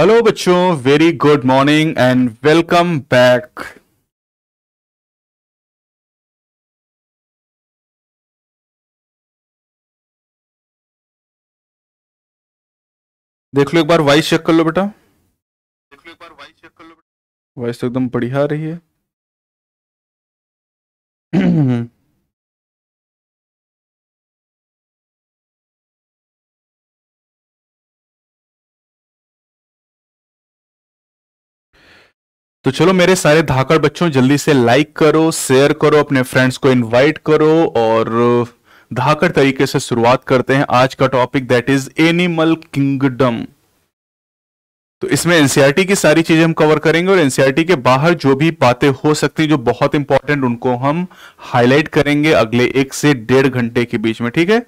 Hello बच्चों very good morning and welcome back देख लो एक बार वॉइस चेक कर लो बेटा देख लो एक बार वॉइस चेक कर लो वॉइस तो एकदम बढ़िया रही है हम्म। तो चलो मेरे सारे धाकड़ बच्चों जल्दी से लाइक करो शेयर करो अपने फ्रेंड्स को इनवाइट करो और धाकड़ तरीके से शुरुआत करते हैं आज का topic that is animal kingdom तो इसमें एनसीआरटी e की सारी चीजें हम कवर करेंगे और एनसीआरटी e के बाहर जो भी बातें हो सकती हैं जो बहुत इंपॉर्टेंट उनको हम हाईलाइट करेंगे अगले एक से डेढ़ घंटे के बीच में ठीक है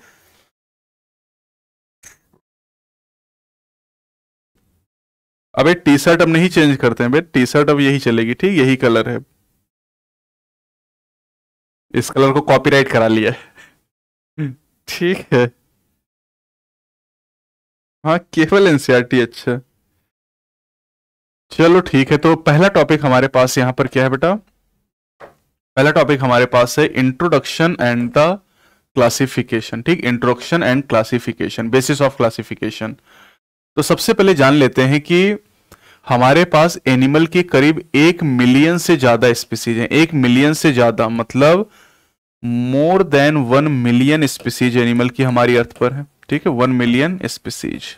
एक टी शर्ट अब नहीं चेंज करते हैं भाई टी शर्ट अब यही चलेगी ठीक यही कलर है इस कलर को कॉपीराइट करा लिया हम्म। ठीक है हाँ केवल एनसीईआरटी e अच्छा चलो ठीक है तो पहला टॉपिक हमारे पास यहां पर क्या है बेटा पहला टॉपिक हमारे पास है इंट्रोडक्शन एंड द क्लासिफिकेशन ठीक introduction and classification basis of classification तो सबसे पहले जान लेते हैं कि हमारे पास एनिमल के करीब एक मिलियन से ज्यादा स्पीसीज हैं एक मिलियन से ज्यादा मतलब more than one million species animal की हमारी अर्थ पर है ठीक है वन मिलियन स्पीसीज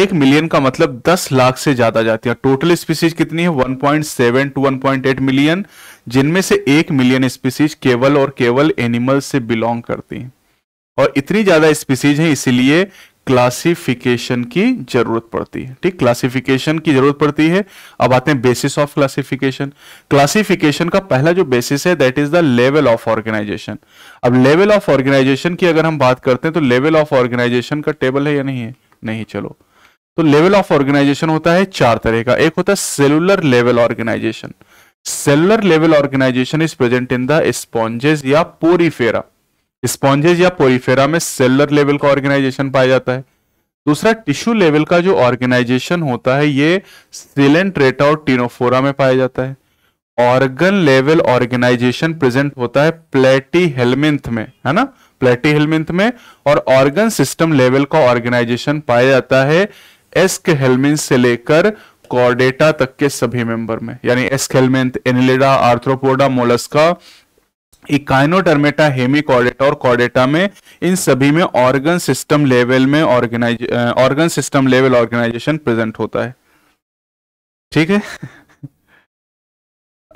एक मिलियन का मतलब दस लाख से ज्यादा जाती है टोटल स्पीसीज कितनी है 1.7 टू 1.8 मिलियन जिनमें से एक मिलियन स्पीसीज केवल और केवल एनिमल से बिलोंग करती हैं और इतनी ज्यादा स्पीसीज हैं इसीलिए क्लासिफिकेशन की जरूरत पड़ती है ठीक क्लासिफिकेशन की जरूरत पड़ती है अब आते हैं बेसिस ऑफ क्लासिफिकेशन क्लासिफिकेशन का पहला जो बेसिस है that is the level of organisation अब लेवल ऑफ ऑर्गेनाइजेशन की अगर हम बात करते हैं तो लेवल ऑफ ऑर्गेनाइजेशन का टेबल है या नहीं है नहीं चलो तो लेवल ऑफ ऑर्गेनाइजेशन होता है चार तरह का एक होता है cellular level organisation cellular level organisation is present in the sponges या पोरीफेरा स्पॉन्जेज या पोरीफेरा में सेलर लेवल का ऑर्गेनाइजेशन पाया जाता है दूसरा टिश्यू लेवल का जो ऑर्गेनाइजेशन होता है ये सिलेंट्रेटा और टीनोफोरा में पाया जाता है ऑर्गन लेवल ऑर्गेनाइजेशन प्रेजेंट होता है प्लेटी हेलमिंथ में है ना प्लेटी हेलमिंथ में और ऑर्गन सिस्टम लेवल का ऑर्गेनाइजेशन पाया जाता है एस्क हेलमिंथ से लेकर कॉर्डेटा तक के सभी मेंबर में यानी aschelminth annelida arthropoda mollusca echinodermata hemichordata और कॉर्डेटा में इन सभी में ऑर्गन सिस्टम लेवल में organise organ system level organisation present होता है ठीक है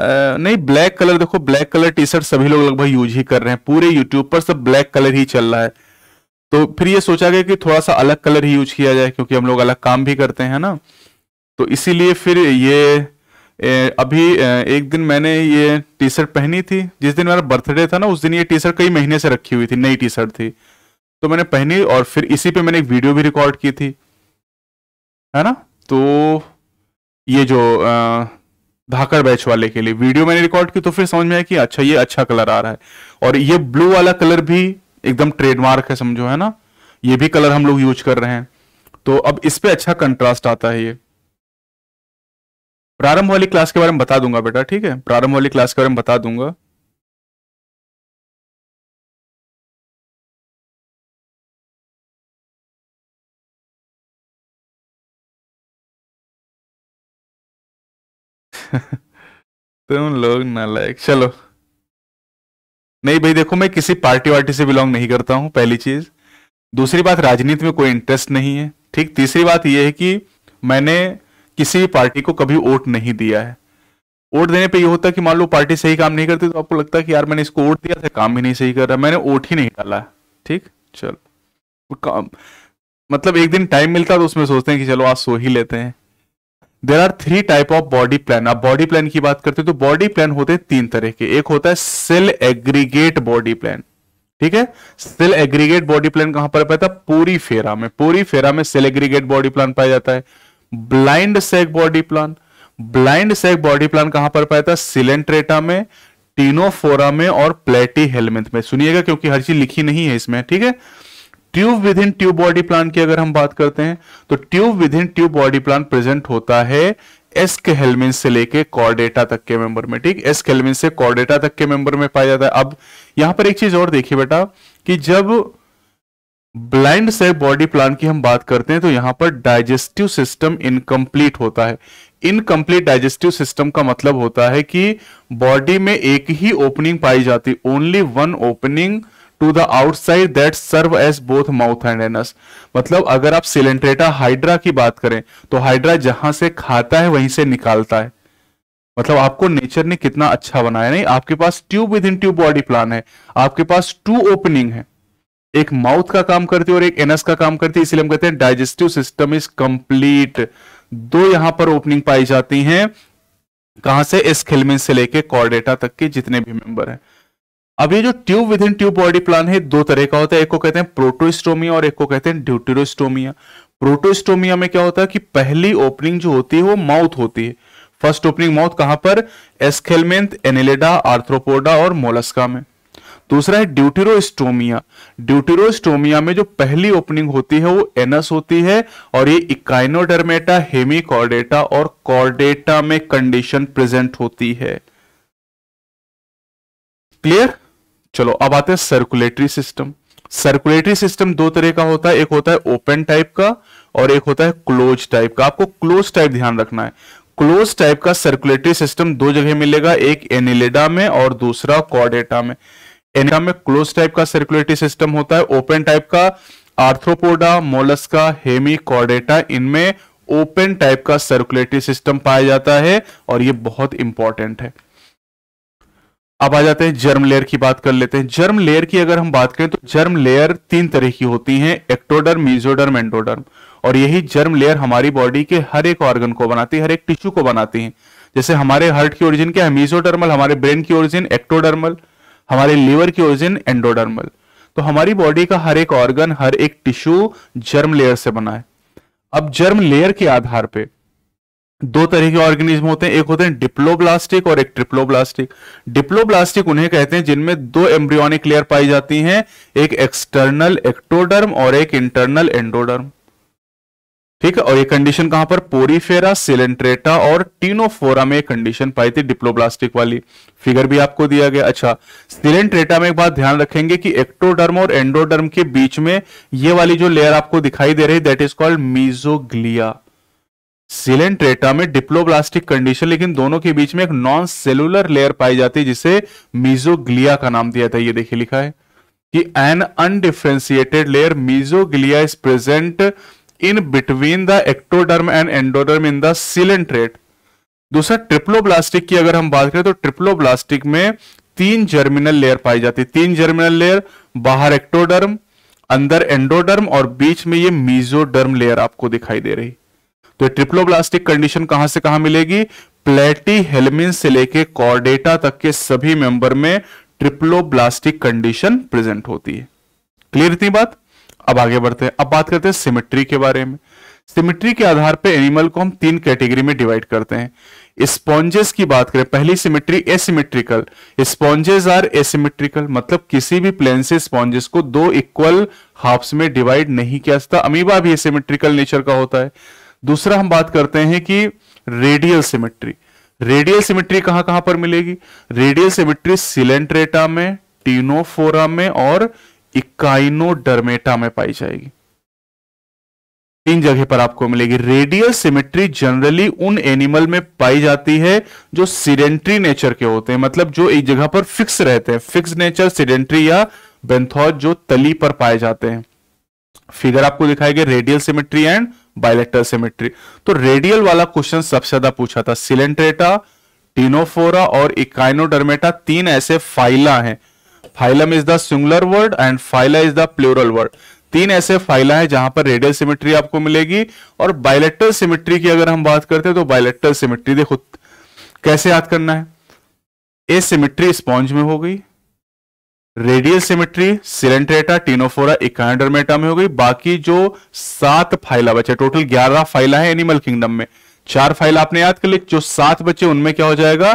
आ, नहीं ब्लैक कलर देखो ब्लैक कलर टी शर्ट सभी लोग लगभग यूज ही कर रहे हैं पूरे यूट्यूब पर सब ब्लैक कलर ही चल रहा है तो फिर ये सोचा गया कि थोड़ा सा अलग कलर ही यूज किया जाए क्योंकि हम लोग अलग काम भी करते हैं ना तो इसीलिए फिर ये अभी एक दिन मैंने ये टी शर्ट पहनी थी जिस दिन मेरा बर्थडे था ना उस दिन ये टी शर्ट कई महीने से रखी हुई थी नई टी शर्ट थी तो मैंने पहनी और फिर इसी पे मैंने एक वीडियो भी रिकॉर्ड की थी है ना तो ये जो धाकर बैच वाले के लिए वीडियो मैंने रिकॉर्ड की तो फिर समझ में आया कि अच्छा ये अच्छा कलर आ रहा है और ये ब्लू वाला कलर भी एकदम ट्रेडमार्क है समझो है ना ये भी कलर हम लोग यूज कर रहे हैं तो अब इस पे अच्छा कंट्रास्ट आता है ये प्रारंभ वाली क्लास के बारे में बता दूंगा बेटा ठीक है प्रारंभ वाली क्लास के बारे में बता दूंगा तुम लोग लायक चलो नहीं भाई देखो मैं किसी पार्टी वार्टी से बिलोंग नहीं करता हूं पहली चीज दूसरी बात राजनीति में कोई इंटरेस्ट नहीं है ठीक तीसरी बात यह है कि मैंने किसी भी पार्टी को कभी वोट नहीं दिया है वोट देने पे ये होता है कि मान लो पार्टी सही काम नहीं करती तो आपको लगता है कि यार मैंने इसको वोट दिया था काम भी नहीं सही कर रहा मैंने वोट ही नहीं डाला ठीक चलो तो काम मतलब एक दिन टाइम मिलता है तो उसमें सोचते हैं कि चलो आज सो ही लेते हैं there are three type of body plan आप बॉडी प्लान की बात करते हैं तो बॉडी प्लान होते हैं तीन तरह के एक होता है सेल एग्रीगेट बॉडी प्लान ठीक है सेल एग्रीगेट बॉडी प्लान कहां पर पाया पूरी फेरा में पूरी फेरा में सेल एग्रीगेट बॉडी प्लान पाया जाता है blind sac body plan blind sac body plan कहां पर पाया था सिलेंट्रेटा में टीनोफोरा में और प्लेटी हेलमेंट में सुनिएगा क्योंकि हर चीज लिखी नहीं है इसमें ठीक है tube within tube body plan की अगर हम बात करते हैं तो tube within tube body plan present होता है एस्क हेलमिन से लेके कॉर्डेटा तक के मेंबर में ठीक एस्क हेलमिन से कॉर्डेटा तक के मेंबर में पाया जाता है अब यहां पर एक चीज और देखिए बेटा कि जब ब्लाइंड सेल बॉडी प्लान की हम बात करते हैं तो यहां पर डाइजेस्टिव सिस्टम इनकम्प्लीट होता है इनकम्प्लीट डाइजेस्टिव सिस्टम का मतलब होता है कि बॉडी में एक ही ओपनिंग पाई जाती only one opening to the outside that serve as both mouth and anus मतलब अगर आप सिलेंट्रेटा हाइड्रा की बात करें तो हाइड्रा जहां से खाता है वहीं से निकालता है मतलब आपको नेचर ने कितना अच्छा बनाया नहीं आपके पास tube within tube body plan है आपके पास टू ओपनिंग है एक माउथ का काम करती है और एक एनस का काम करती है इसलिए हम कहते हैं डाइजेस्टिव सिस्टम इज कंप्लीट दो यहां पर ओपनिंग पाई जाती हैं कहां से एस्खेलमिन से लेके कॉर्डेटा तक के जितने भी मेंबर हैं अब ये जो tube within tube body plan है दो तरह का होता है एक को कहते हैं प्रोटोस्टोमिया और एक को कहते हैं ड्यूटेरोस्टोमिया प्रोटोस्टोमिया में क्या होता है कि पहली ओपनिंग जो होती है वो माउथ होती है फर्स्ट ओपनिंग माउथ कहां पर एस्खेलमेंथ एनिलेडा आर्थ्रोपोडा और मोलस्का में दूसरा है ड्यूटेरोस्टोमिया ड्यूटेरोस्टोमिया में जो पहली ओपनिंग होती है वो एनस होती है और ये इकाइनोडर्मेटा हेमिकॉर्डेटा और कॉर्डेटा में कंडीशन प्रेजेंट होती है क्लियर चलो अब आते हैं सर्कुलेटरी सिस्टम सर्कुलेटरी सिस्टम दो तरह का होता है एक होता है ओपन टाइप का और एक होता है क्लोज टाइप का आपको क्लोज टाइप ध्यान रखना है क्लोज टाइप का सर्कुलेटरी सिस्टम दो जगह मिलेगा एक एनिलेडा e में और दूसरा कॉर्डेटा में एनिका में क्लोज टाइप का सर्कुलेटरी सिस्टम होता है ओपन टाइप का आर्थ्रोपोडा मोलस्का हेमी कॉर्डेटा इनमें ओपन टाइप का सर्कुलेटरी सिस्टम पाया जाता है और यह बहुत इंपॉर्टेंट है अब आ जाते हैं जर्म लेयर की बात कर लेते हैं जर्म लेयर की अगर हम बात करें तो जर्म लेयर तीन तरह की होती हैं एक्टोडर्म मीजोडर्म एंडोडर्म और यही जर्म लेयर हमारी बॉडी के हर एक ऑर्गन को बनाती है हर एक टिश्यू को बनाती है जैसे हमारे हार्ट की ओरिजिन क्या है मीजोडर्मल हमारे ब्रेन की ओरिजिन एक्टोडर्मल हमारे लीवर की ओरिजिन एंडोडर्मल तो हमारी बॉडी का हर एक ऑर्गन हर एक टिश्यू जर्म लेयर से बना है अब जर्म लेयर के आधार पे दो तरह के ऑर्गेनिज्म होते हैं एक होते हैं डिप्लोब्लास्टिक और एक ट्रिप्लोब्लास्टिक डिप्लोब्लास्टिक उन्हें कहते हैं जिनमें दो एम्ब्रियोनिक लेयर पाई जाती हैं एक एक्सटर्नल एक्टोडर्म और एक इंटरनल एंडोडर्म ठीक है और ये कंडीशन कहां पर पोरीफेरा सिलेंट्रेटा और टीनोफोरा में कंडीशन पाई थी डिप्लोब्लास्टिक वाली फिगर भी आपको दिया गया अच्छा सिलेंट्रेटा में एक बात ध्यान रखेंगे कि एक्टोडर्म और एंडोडर्म के बीच में ये वाली जो लेयर आपको दिखाई दे रही that is called mesoglea Coelenterata में डिप्लोब्लास्टिक कंडीशन लेकिन दोनों के बीच में एक नॉन सेलुलर लेयर पाई जाती है जिसे मीजोग्लिया का नाम दिया था ये देखिए लिखा है कि an undifferentiated layer mesoglea is present in between the ectoderm and endoderm in the ciliate दूसरा ट्रिप्लोब्लास्टिक की अगर हम बात करें तो ट्रिप्लोब्लास्टिक में तीन जर्मिनल लेयर पाई जाती है तीन जर्मिनल लेयर बाहर एक्टोडर्म अंदर एंडोडर्म और बीच में ये मीजोडर्म लेयर आपको दिखाई दे रही तो ट्रिप्लोब्लास्टिक कंडीशन कहां से कहां मिलेगी प्लेटी हेलमिन से लेके कॉर्डेटा तक के सभी मेंबर में ट्रिप्लोब्लास्टिक कंडीशन प्रेजेंट होती है क्लियर इतनी बात अब आगे बढ़ते हैं अब बात करते हैं सिमेट्री के बारे में सिमेट्री के आधार पर एनिमल को हम तीन कैटेगरी में डिवाइड करते हैं स्पॉन्जेस की बात करें पहली symmetry asymmetrical sponges are asymmetrical मतलब किसी भी प्लेन से स्पॉन्जेस को दो इक्वल हाफ्स में डिवाइड नहीं किया जाता अमीबा भी एसिमेट्रिकल नेचर का होता है दूसरा हम बात करते हैं कि रेडियल सिमेट्री रेडियल सिमेट्री कहां कहां पर मिलेगी रेडियल सिमेट्री सिलेंट्रेटा में टीनोफोरा में और इकाइनोडर्मेटा में पाई जाएगी तीन जगह पर आपको मिलेगी रेडियल सिमेट्री जनरली उन एनिमल में पाई जाती है जो सीडेंट्री नेचर के होते हैं मतलब जो एक जगह पर फिक्स रहते हैं फिक्स नेचर सीडेंट्री या बेंथॉज जो तली पर पाए जाते हैं फिगर आपको दिखाई गई radial symmetry and bilateral symmetry तो रेडियल वाला क्वेश्चन सबसे ज्यादा पूछा था सिलेंट्रेटा टीनोफोरा और इकाइनोडर्मेटा तीन ऐसे फाइला हैं phylum is the singular word and phyla is the plural word तीन ऐसे फाइला है जहां पर रेडियल सिमेट्री आपको मिलेगी और बायोलेक्ट्रल सिमेट्री की अगर हम बात करते हैं तो बायोलेक्ट्रल सिमेट्री देखो कैसे याद करना है ए सिमेट्री स्पॉन्ज में हो गई radial symmetry Coelenterata Ctenophora Echinodermata में हो गई बाकी जो सात फाइला बचे टोटल ग्यारह फाइला है एनिमल किंगडम में चार फाइल आपने याद कर ली जो सात बचे उनमें क्या हो जाएगा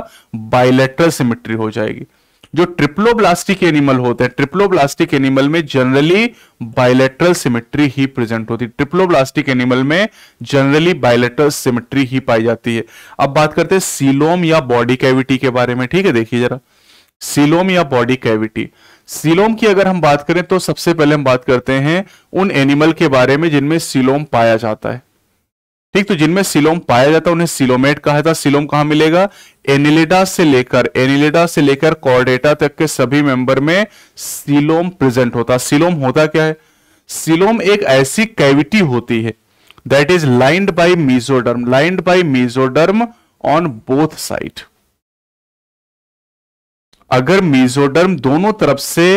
बायोलेट्रल सिमेट्री हो जाएगी जो ट्रिप्लोब्लास्टिक एनिमल होते हैं ट्रिप्लोब्लास्टिक एनिमल में जनरली बायोलेट्रल सिमेट्री ही प्रेजेंट होती है ट्रिप्लोब्लास्टिक एनिमल में जनरली बायोलेट्रल सिमेट्री ही पाई जाती है अब बात करते हैं सीलोम या बॉडी कैविटी के बारे में ठीक है देखिए जरा सीलोम या बॉडी कैविटी सीलोम की अगर हम बात करें तो सबसे पहले हम बात करते हैं उन एनिमल के बारे में जिनमें सीलोम पाया जाता है ठीक तो जिनमें सिलोम पाया जाता है उन्हें सिलोमेट कहा था सिलोम कहा मिलेगा एनिलेडा से लेकर एनिलेडा से लेकर कॉर्डेटा तक के सभी मेंबर में सिलोम प्रेजेंट होता सिलोम होता क्या है सिलोम एक ऐसी कैविटी होती है that is lined by mesoderm lined by mesoderm on both side अगर मीजोडर्म दोनों तरफ से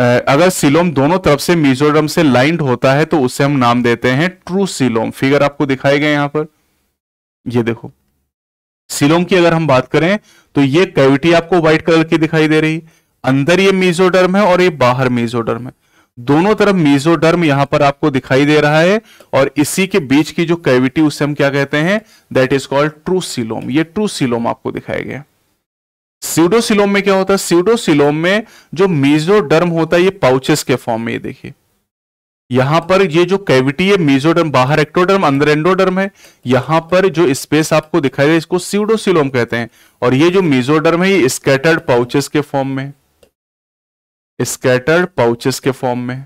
अगर सिलोम दोनों तरफ से मिजोरम से लाइंड होता है तो उसे हम नाम देते हैं ट्रू सिलोम फिगर आपको दिखाए गए यहां पर ये देखो सिलोम की अगर हम बात करें तो ये कैविटी आपको व्हाइट कलर की दिखाई दे रही है अंदर ये मिजोडर्म है और ये बाहर मिजोडर्म है दोनों तरफ मिजोडर्म यहां पर आपको दिखाई दे रहा है और इसी के बीच की जो कैविटी उसे हम क्या कहते हैं that is called true coelom ये ट्रू सिलोम आपको दिखाया गया सीडोसिलोम में क्या होता है सीडोसिलोम में जो मीजोडर्म होता है ये पाउचेस के फॉर्म में ये देखिए यहां पर ये जो कैविटी है मीजोडर्म बाहर एक्टोडर्म अंदर एंडोडर्म है यहां पर जो स्पेस आपको दिखाई दे इसको सीडोसिलोम कहते हैं और ये जो मीजोडर्म है ये स्कैटर्ड पाउचेस के फॉर्म में स्कैटर्ड पाउचेस के फॉर्म में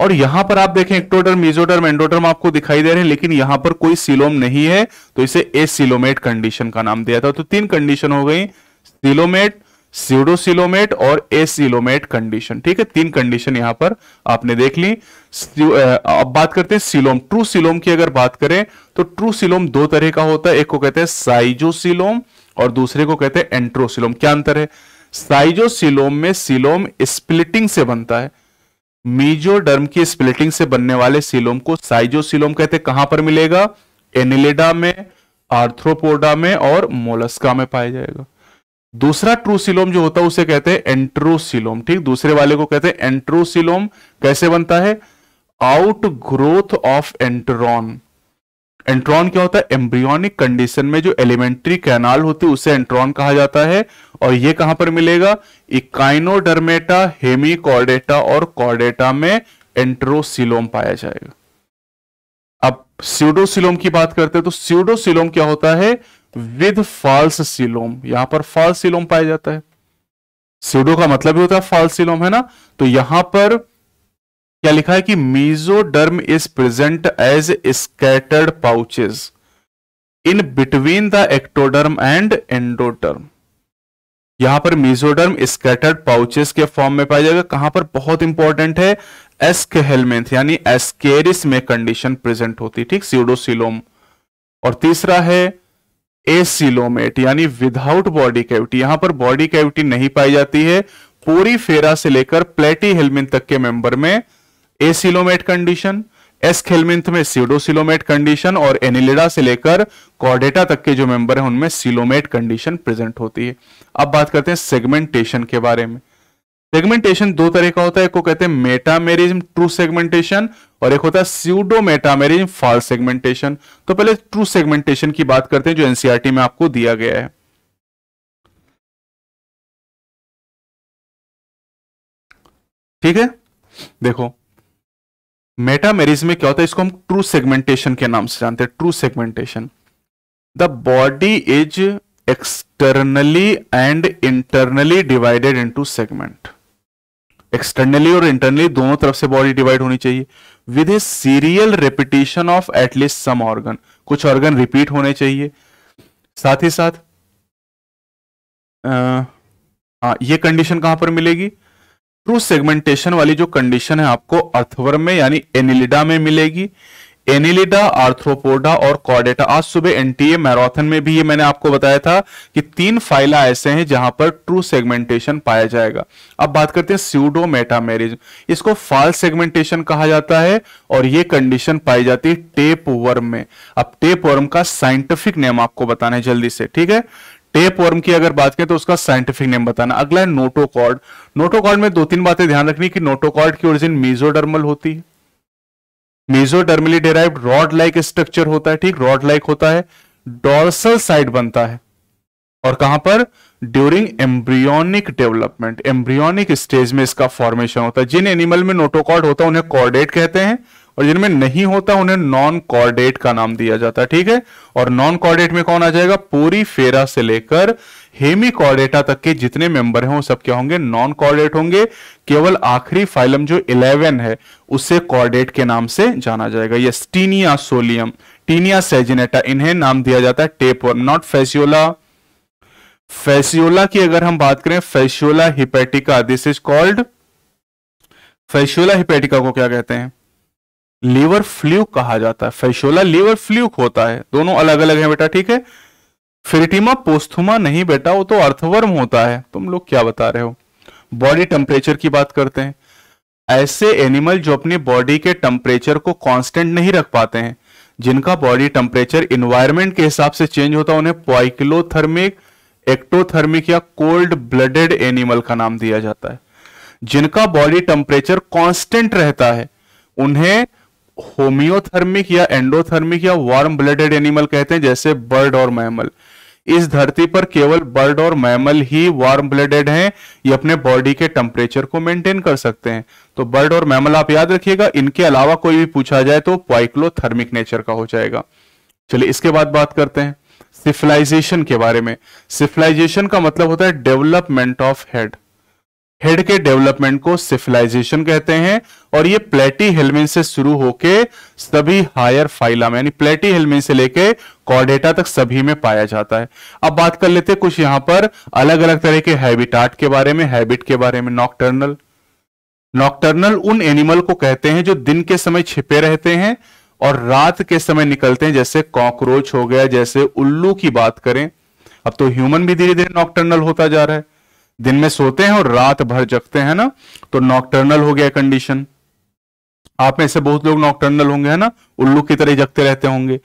और यहां पर आप देखें एक्टोडर्म मेजोडर्म एंडोडर्म आपको दिखाई दे रहे हैं लेकिन यहां पर कोई सिलोम नहीं है तो इसे ए सिलोमेट कंडीशन का नाम दिया था तो तीन कंडीशन हो गई सिलोमेट सीडोसिलोमेट और एसिलोमेट कंडीशन ठीक है तीन कंडीशन यहां पर आपने देख ली अब बात करते हैं सिलोम ट्रू सिलोम की अगर बात करें तो ट्रू सिलोम दो तरह का होता है एक को कहते हैं साइजोसिलोम और दूसरे को कहते हैं एंट्रोसिलोम क्या अंतर है साइजोसिलोम में सिलोम स्प्लिटिंग से बनता है मीजोडर्म की स्प्लिटिंग से बनने वाले सिलोम को साइजोसिलोम कहते हैं कहां पर मिलेगा एनिलेडा में आर्थ्रोपोडा में और मोलस्का में पाया जाएगा दूसरा ट्रूसिलोम जो होता है उसे कहते हैं एंट्रोसिलोम ठीक दूसरे वाले को कहते हैं एंट्रोसिलोम कैसे बनता है outgrowth of enteron enteron क्या होता है एम्ब्रियोनिक कंडीशन में जो एलिमेंट्री कैनाल होती है उसे एंट्रॉन कहा जाता है और ये कहां पर मिलेगा इकाइनोडर्मेटा हेमिकॉर्डेटा और कॉर्डेटा में एंट्रोसिलोम पाया जाएगा अब सीडोसिलोम की बात करते हैं तो सीडोसिलोम क्या होता है विद फॉल्स सिलोम यहां पर फॉल्स सिलोम पाया जाता है सीडो का मतलब ही होता है फॉल्स सिलोम है ना तो यहां पर क्या लिखा है कि mesoderm is present as scattered pouches in between the ectoderm and endoderm यहां पर मीजोडर्म स्कैटर्ड पाउचेस के फॉर्म में पाया जाएगा कहां पर बहुत इंपॉर्टेंट है एस्क हेलमेंथ यानी एस्केरिस में कंडीशन प्रेजेंट होती ठीक सीडोसिलोम और तीसरा है एसिलोमेट यानी विदाउट बॉडी कैविटी यहां पर बॉडी कैविटी नहीं पाई जाती है पूरी फेरा से लेकर प्लेटी हेलमिन तक के मेंबर में एसिलोमेट कंडीशन एस खेलमिंथ में सीडोसिलोमेट कंडीशन और एनिलिडा से लेकर कॉर्डेटा तक के जो मेंबर हैं उनमें सिलोमेट कंडीशन प्रेजेंट होती है अब बात करते हैं सेगमेंटेशन के बारे में सेगमेंटेशन दो तरह का होता है एक को कहते हैं मेटामेरिज्म ट्रू सेगमेंटेशन और एक होता है सीडो मेटामेरिज्म फॉल्स सेगमेंटेशन तो पहले ट्रू सेगमेंटेशन की बात करते हैं जो एनसीआरटी e में आपको दिया गया है ठीक है देखो मेटा मेरिज में क्या होता है इसको हम ट्रू सेगमेंटेशन के नाम से जानते हैं true segmentation the body is externally and internally divided into segment externally और इंटरनली दोनों तरफ से बॉडी डिवाइड होनी चाहिए with a serial repetition of at least some organ कुछ ऑर्गन रिपीट होने चाहिए साथ ही साथ आ, आ, हाँ, ये कंडीशन कहां पर मिलेगी ट्रू सेगमेंटेशन वाली जो कंडीशन है आपको अर्थवर्म में यानी एनिलिडा में मिलेगी एनिलिडा आर्थ्रोपोडा और कॉडेटा आज सुबह एनटीए मैराथन में भी ये मैंने आपको बताया था कि तीन फाइला ऐसे हैं जहां पर ट्रू सेगमेंटेशन पाया जाएगा अब बात करते हैं स्यूडो मेटामेरिज इसको फॉल्स सेगमेंटेशन कहा जाता है और ये कंडीशन पाई जाती है टेप वर्म में अब टेप वर्म का साइंटिफिक नेम आपको बताना है जल्दी से ठीक है टेप वर्म की अगर बात करें तो उसका साइंटिफिक नेम बताना अगला है नोटोकॉर्ड नोटोकॉर्ड में दो तीन बातें ध्यान रखनी कि नोटोकॉर्ड की ओरिजिन मीजोडर्मल होती है mesodermally derive rod like structure होता है ठीक रॉड लाइक होता है डॉर्सल साइड बनता है और कहां पर during embryonic development embryonic stage में इसका फॉर्मेशन होता है जिन एनिमल में नोटोकॉर्ड होता है उन्हें कॉर्डेट कहते हैं और जिनमें नहीं होता उन्हें नॉन कॉर्डेट का नाम दिया जाता है ठीक है और नॉन कॉर्डेट में कौन आ जाएगा पूरी फेरा से लेकर हेमी कॉर्डेटा तक के जितने मेंबर हैं वो सब क्या होंगे नॉन कॉर्डेट होंगे केवल आखिरी फाइलम जो इलेवन है उसे कॉर्डेट के नाम से जाना जाएगा yes Taenia solium Taenia saginata इन्हें नाम दिया जाता है टेप नॉट फेसियोला फेसियोला की अगर हम बात करें Fasciola hepatica this is called Fasciola hepatica को क्या कहते हैं लीवर फ्लू कहा जाता है फैशोला लीवर फ्लू होता है दोनों अलग अलग है बेटा ठीक है फिरटिमा पोस्थुमा नहीं बेटा वो तो अर्थवर्म होता है तुम लोग क्या बता रहे हो बॉडी टेम्परेचर की बात करते हैं ऐसे एनिमल जो अपनी बॉडी के टेम्परेचर को कांस्टेंट नहीं रख पाते हैं जिनका बॉडी टेम्परेचर इन्वायरमेंट के हिसाब से चेंज होता है उन्हें पॉइक्लोथर्मिक एक्टोथर्मिक या कोल्ड ब्लडेड एनिमल का नाम दिया जाता है जिनका बॉडी टेम्परेचर कांस्टेंट रहता है उन्हें होमियोथर्मिक या एंडोथर्मिक या वार्म ब्लडेड एनिमल कहते हैं जैसे बर्ड और मैमल इस धरती पर केवल बर्ड और मैमल ही वार्म ब्लडेड हैं ये अपने बॉडी के टेम्परेचर को मेंटेन कर सकते हैं तो बर्ड और मैमल आप याद रखिएगा इनके अलावा कोई भी पूछा जाए तो पाइक्लोथर्मिक नेचर का हो जाएगा चलिए इसके बाद बात करते हैं सिफिलाइजेशन के बारे में सिफिलाइजेशन का मतलब होता है डेवलपमेंट ऑफ हेड हेड के डेवलपमेंट को सिफिलाइजेशन कहते हैं और ये प्लेटी हेलमिन से शुरू होके सभी हायर फाइला में यानी प्लेटी हेलमिन से लेके कॉर्डेटा तक सभी में पाया जाता है अब बात कर लेते हैं कुछ यहां पर अलग अलग तरह के हैबिटाट के बारे में हैबिट के बारे में नॉक्टर्नल नॉक्टर्नल उन एनिमल को कहते हैं जो दिन के समय छिपे रहते हैं और रात के समय निकलते हैं जैसे कॉकरोच हो गया जैसे उल्लू की बात करें अब तो ह्यूमन भी धीरे धीरे नॉक्टर्नल होता जा रहा है दिन में सोते हैं और रात भर जगते हैं ना तो नॉकटर्नल हो गया कंडीशन आप में से बहुत लोग नॉकटर्नल होंगे है ना उल्लू की तरह जगते रहते होंगे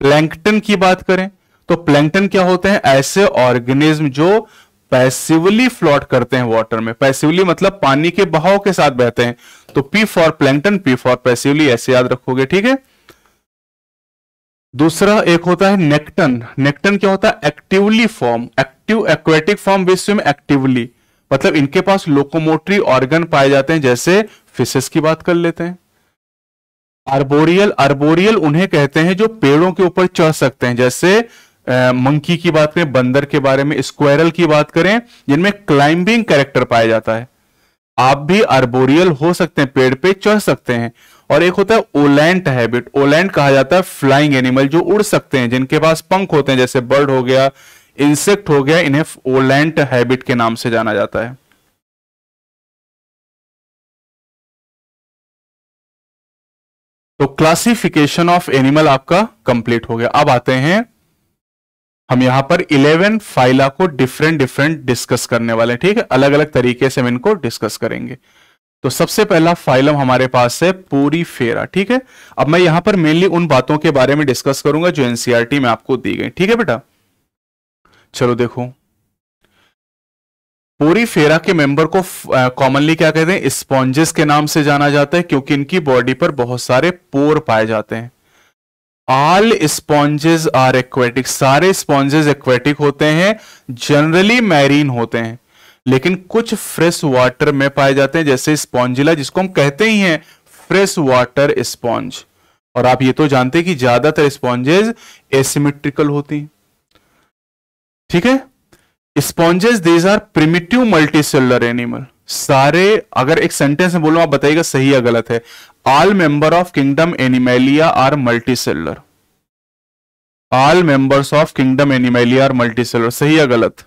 प्लैंकटन की बात करें तो प्लैंकटन क्या होते हैं ऐसे ऑर्गेनिज्म जो पैसिवली फ्लोट करते हैं वाटर में पैसिवली मतलब पानी के बहाव के साथ बहते हैं तो P for plankton P for passively ऐसे याद रखोगे ठीक है दूसरा एक होता है नेक्टन नेक्टन क्या होता है actively form active aquatic form विश्व में एक्टिवली मतलब इनके पास लोकोमोटरी ऑर्गन पाए जाते हैं जैसे फिशेस की बात कर लेते हैं आर्बोरियल अर्बोरियल उन्हें कहते हैं जो पेड़ों के ऊपर चढ़ सकते हैं जैसे मंकी की बात करें बंदर के बारे में स्क्वायरल की बात करें जिनमें क्लाइंबिंग कैरेक्टर पाया जाता है आप भी अर्बोरियल हो सकते हैं पेड़ पे चढ़ सकते हैं और एक होता है ओलैंट हैबिट ओलैंट कहा जाता है फ्लाइंग एनिमल जो उड़ सकते हैं जिनके पास पंख होते हैं जैसे बर्ड हो गया इंसेक्ट हो गया इन्हें ओलैंट हैबिट के नाम से जाना जाता है तो क्लासिफिकेशन ऑफ एनिमल आपका कंप्लीट हो गया अब आते हैं हम यहां पर 11 फाइला को डिफरेंट डिफरेंट डिस्कस करने वाले हैं ठीक है अलग अलग तरीके से हम इनको डिस्कस करेंगे तो सबसे पहला फाइलम हमारे पास है पूरी फेरा ठीक है अब मैं यहां पर मेनली उन बातों के बारे में डिस्कस करूंगा जो एनसीआरटी e में आपको दी गई ठीक है बेटा चलो देखो पूरी फेरा के मेंबर को कॉमनली क्या कहते हैं स्पॉन्जेस के नाम से जाना जाता है क्योंकि इनकी बॉडी पर बहुत सारे पोर पाए जाते हैं ऑल स्पॉन्जेस आर एक्वेटिक सारे स्पॉन्जेस एक्वेटिक होते हैं जनरली मैरीन होते हैं लेकिन कुछ फ्रेश वाटर में पाए जाते हैं जैसे स्पॉन्जिला जिसको हम कहते ही हैं फ्रेश वाटर स्पॉन्ज और आप ये तो जानते हैं कि ज्यादातर स्पॉन्जेज एसिमेट्रिकल होती हैं ठीक है sponges these are primitive cellular animal सारे अगर एक सेंटेंस में बोलो आप बताइएगा सही या गलत है all member of kingdom Animalia are cellular all members of kingdom Animalia are cellular सही या गलत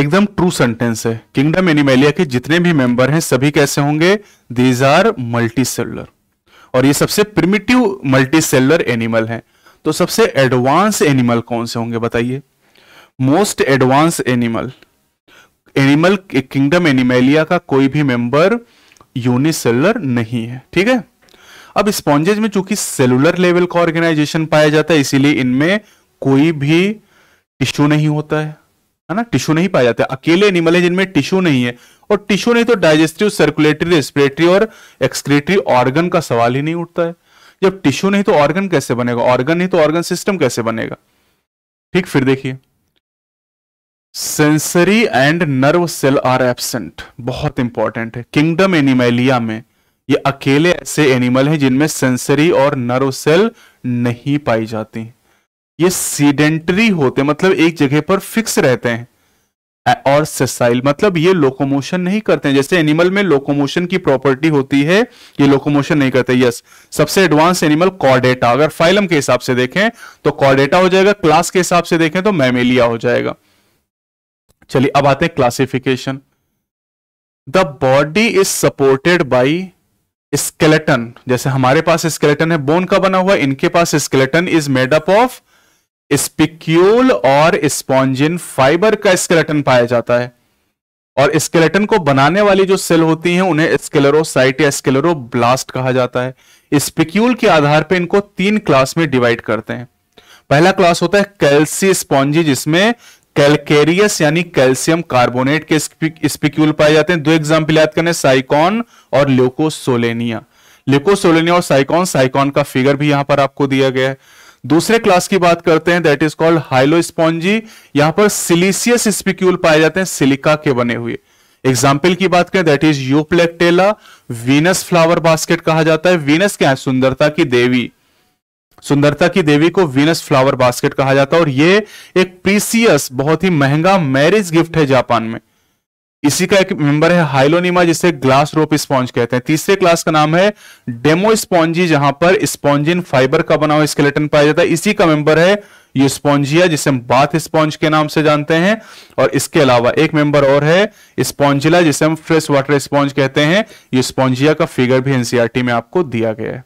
एकदम ट्रू सेंटेंस है किंगडम एनिमेलिया के जितने भी मेंबर हैं सभी कैसे होंगे दीज आर मल्टी और ये सबसे प्रिमिटिव मल्टी एनिमल हैं तो सबसे एडवांस एनिमल कौन से होंगे बताइए most advance animal animal kingdom Animalia का कोई भी मेंबर यूनिसेलर नहीं है ठीक है अब स्पॉन्जेज में चूंकि सेलुलर लेवल का ऑर्गेनाइजेशन पाया जाता है इसीलिए इनमें कोई भी टिश्यू नहीं होता है है ना टिश्यू नहीं पाए जाते अकेले एनिमल है जिनमें टिश्यू नहीं है और टिश्यू नहीं तो डाइजेस्टिव सर्कुलेटरी रेस्पिरेटरी और एक्सक्रेटरी ऑर्गन का सवाल ही नहीं उठता है जब टिश्यू नहीं तो ऑर्गन कैसे बनेगा ऑर्गन नहीं तो ऑर्गन सिस्टम कैसे बनेगा ठीक फिर देखिए sensory and nerve cell are absent बहुत इंपॉर्टेंट है किंगडम एनिमेलिया में ये अकेले ऐसे एनिमल हैं जिनमें सेंसरी और नर्व सेल नहीं पाई जाती ये सीडेंटरी होते मतलब एक जगह पर फिक्स रहते हैं और सेसाइल मतलब ये लोकोमोशन नहीं करते हैं जैसे एनिमल में लोकोमोशन की प्रॉपर्टी होती है ये लोकोमोशन नहीं करते यस सबसे एडवांस एनिमल कॉर्डेटा अगर फाइलम के हिसाब से देखें तो कॉर्डेटा हो जाएगा क्लास के हिसाब से देखें तो मैमेलिया हो जाएगा चलिए अब आते हैं classification the body is supported by skeleton जैसे हमारे पास स्केलेटन है बोन का बना हुआ इनके पास skeleton is made up of spicule और स्पॉन्जिन फाइबर का स्केलेटन पाया जाता है और स्केलेटन को बनाने वाली जो सेल होती हैं उन्हें स्केलेरोसाइट या स्केलेरोब्लास्ट कहा जाता है स्पिक्यूल के आधार पर इनको तीन क्लास में डिवाइड करते हैं पहला क्लास होता है कैल्सी स्पॉन्जी जिसमें कैलकेरियस यानी कैल्शियम कार्बोनेट के स्पिक्यूल पाए जाते हैं दो एग्जाम्पल याद करने साइकॉन और ल्यूकोसोलेनिया ल्यूकोसोलेनिया और साइकॉन साइकॉन का फिगर भी यहां पर आपको दिया गया है दूसरे क्लास की बात करते हैं that is called Hyalospongiae यहां पर सिलिसियस स्पिक्यूल पाए जाते हैं सिलिका के बने हुए एग्जाम्पल की बात करें that is Euplectella Venus flower basket कहा जाता है वीनस क्या है सुंदरता की देवी सुंदरता की देवी को वीनस फ्लावर बास्केट कहा जाता है और ये एक प्रीसियस बहुत ही महंगा मैरिज गिफ्ट है जापान में इसी का एक मेंबर है हाइलोनिमा जिसे ग्लास रोप स्पॉन्ज कहते हैं तीसरे क्लास का नाम है डेमो स्पॉन्जी जहां पर स्पॉन्जिन फाइबर का बना हुआ स्केलेटन पाया जाता है इसी का मेंबर है ये स्पॉन्जिया जिसे हम बाथ स्पॉन्ज के नाम से जानते हैं और इसके अलावा एक मेंबर और है स्पॉन्जिला जिसे हम फ्रेश वाटर स्पॉन्ज कहते हैं ये स्पॉन्जिया का फिगर भी एनसीआरटी e में आपको दिया गया है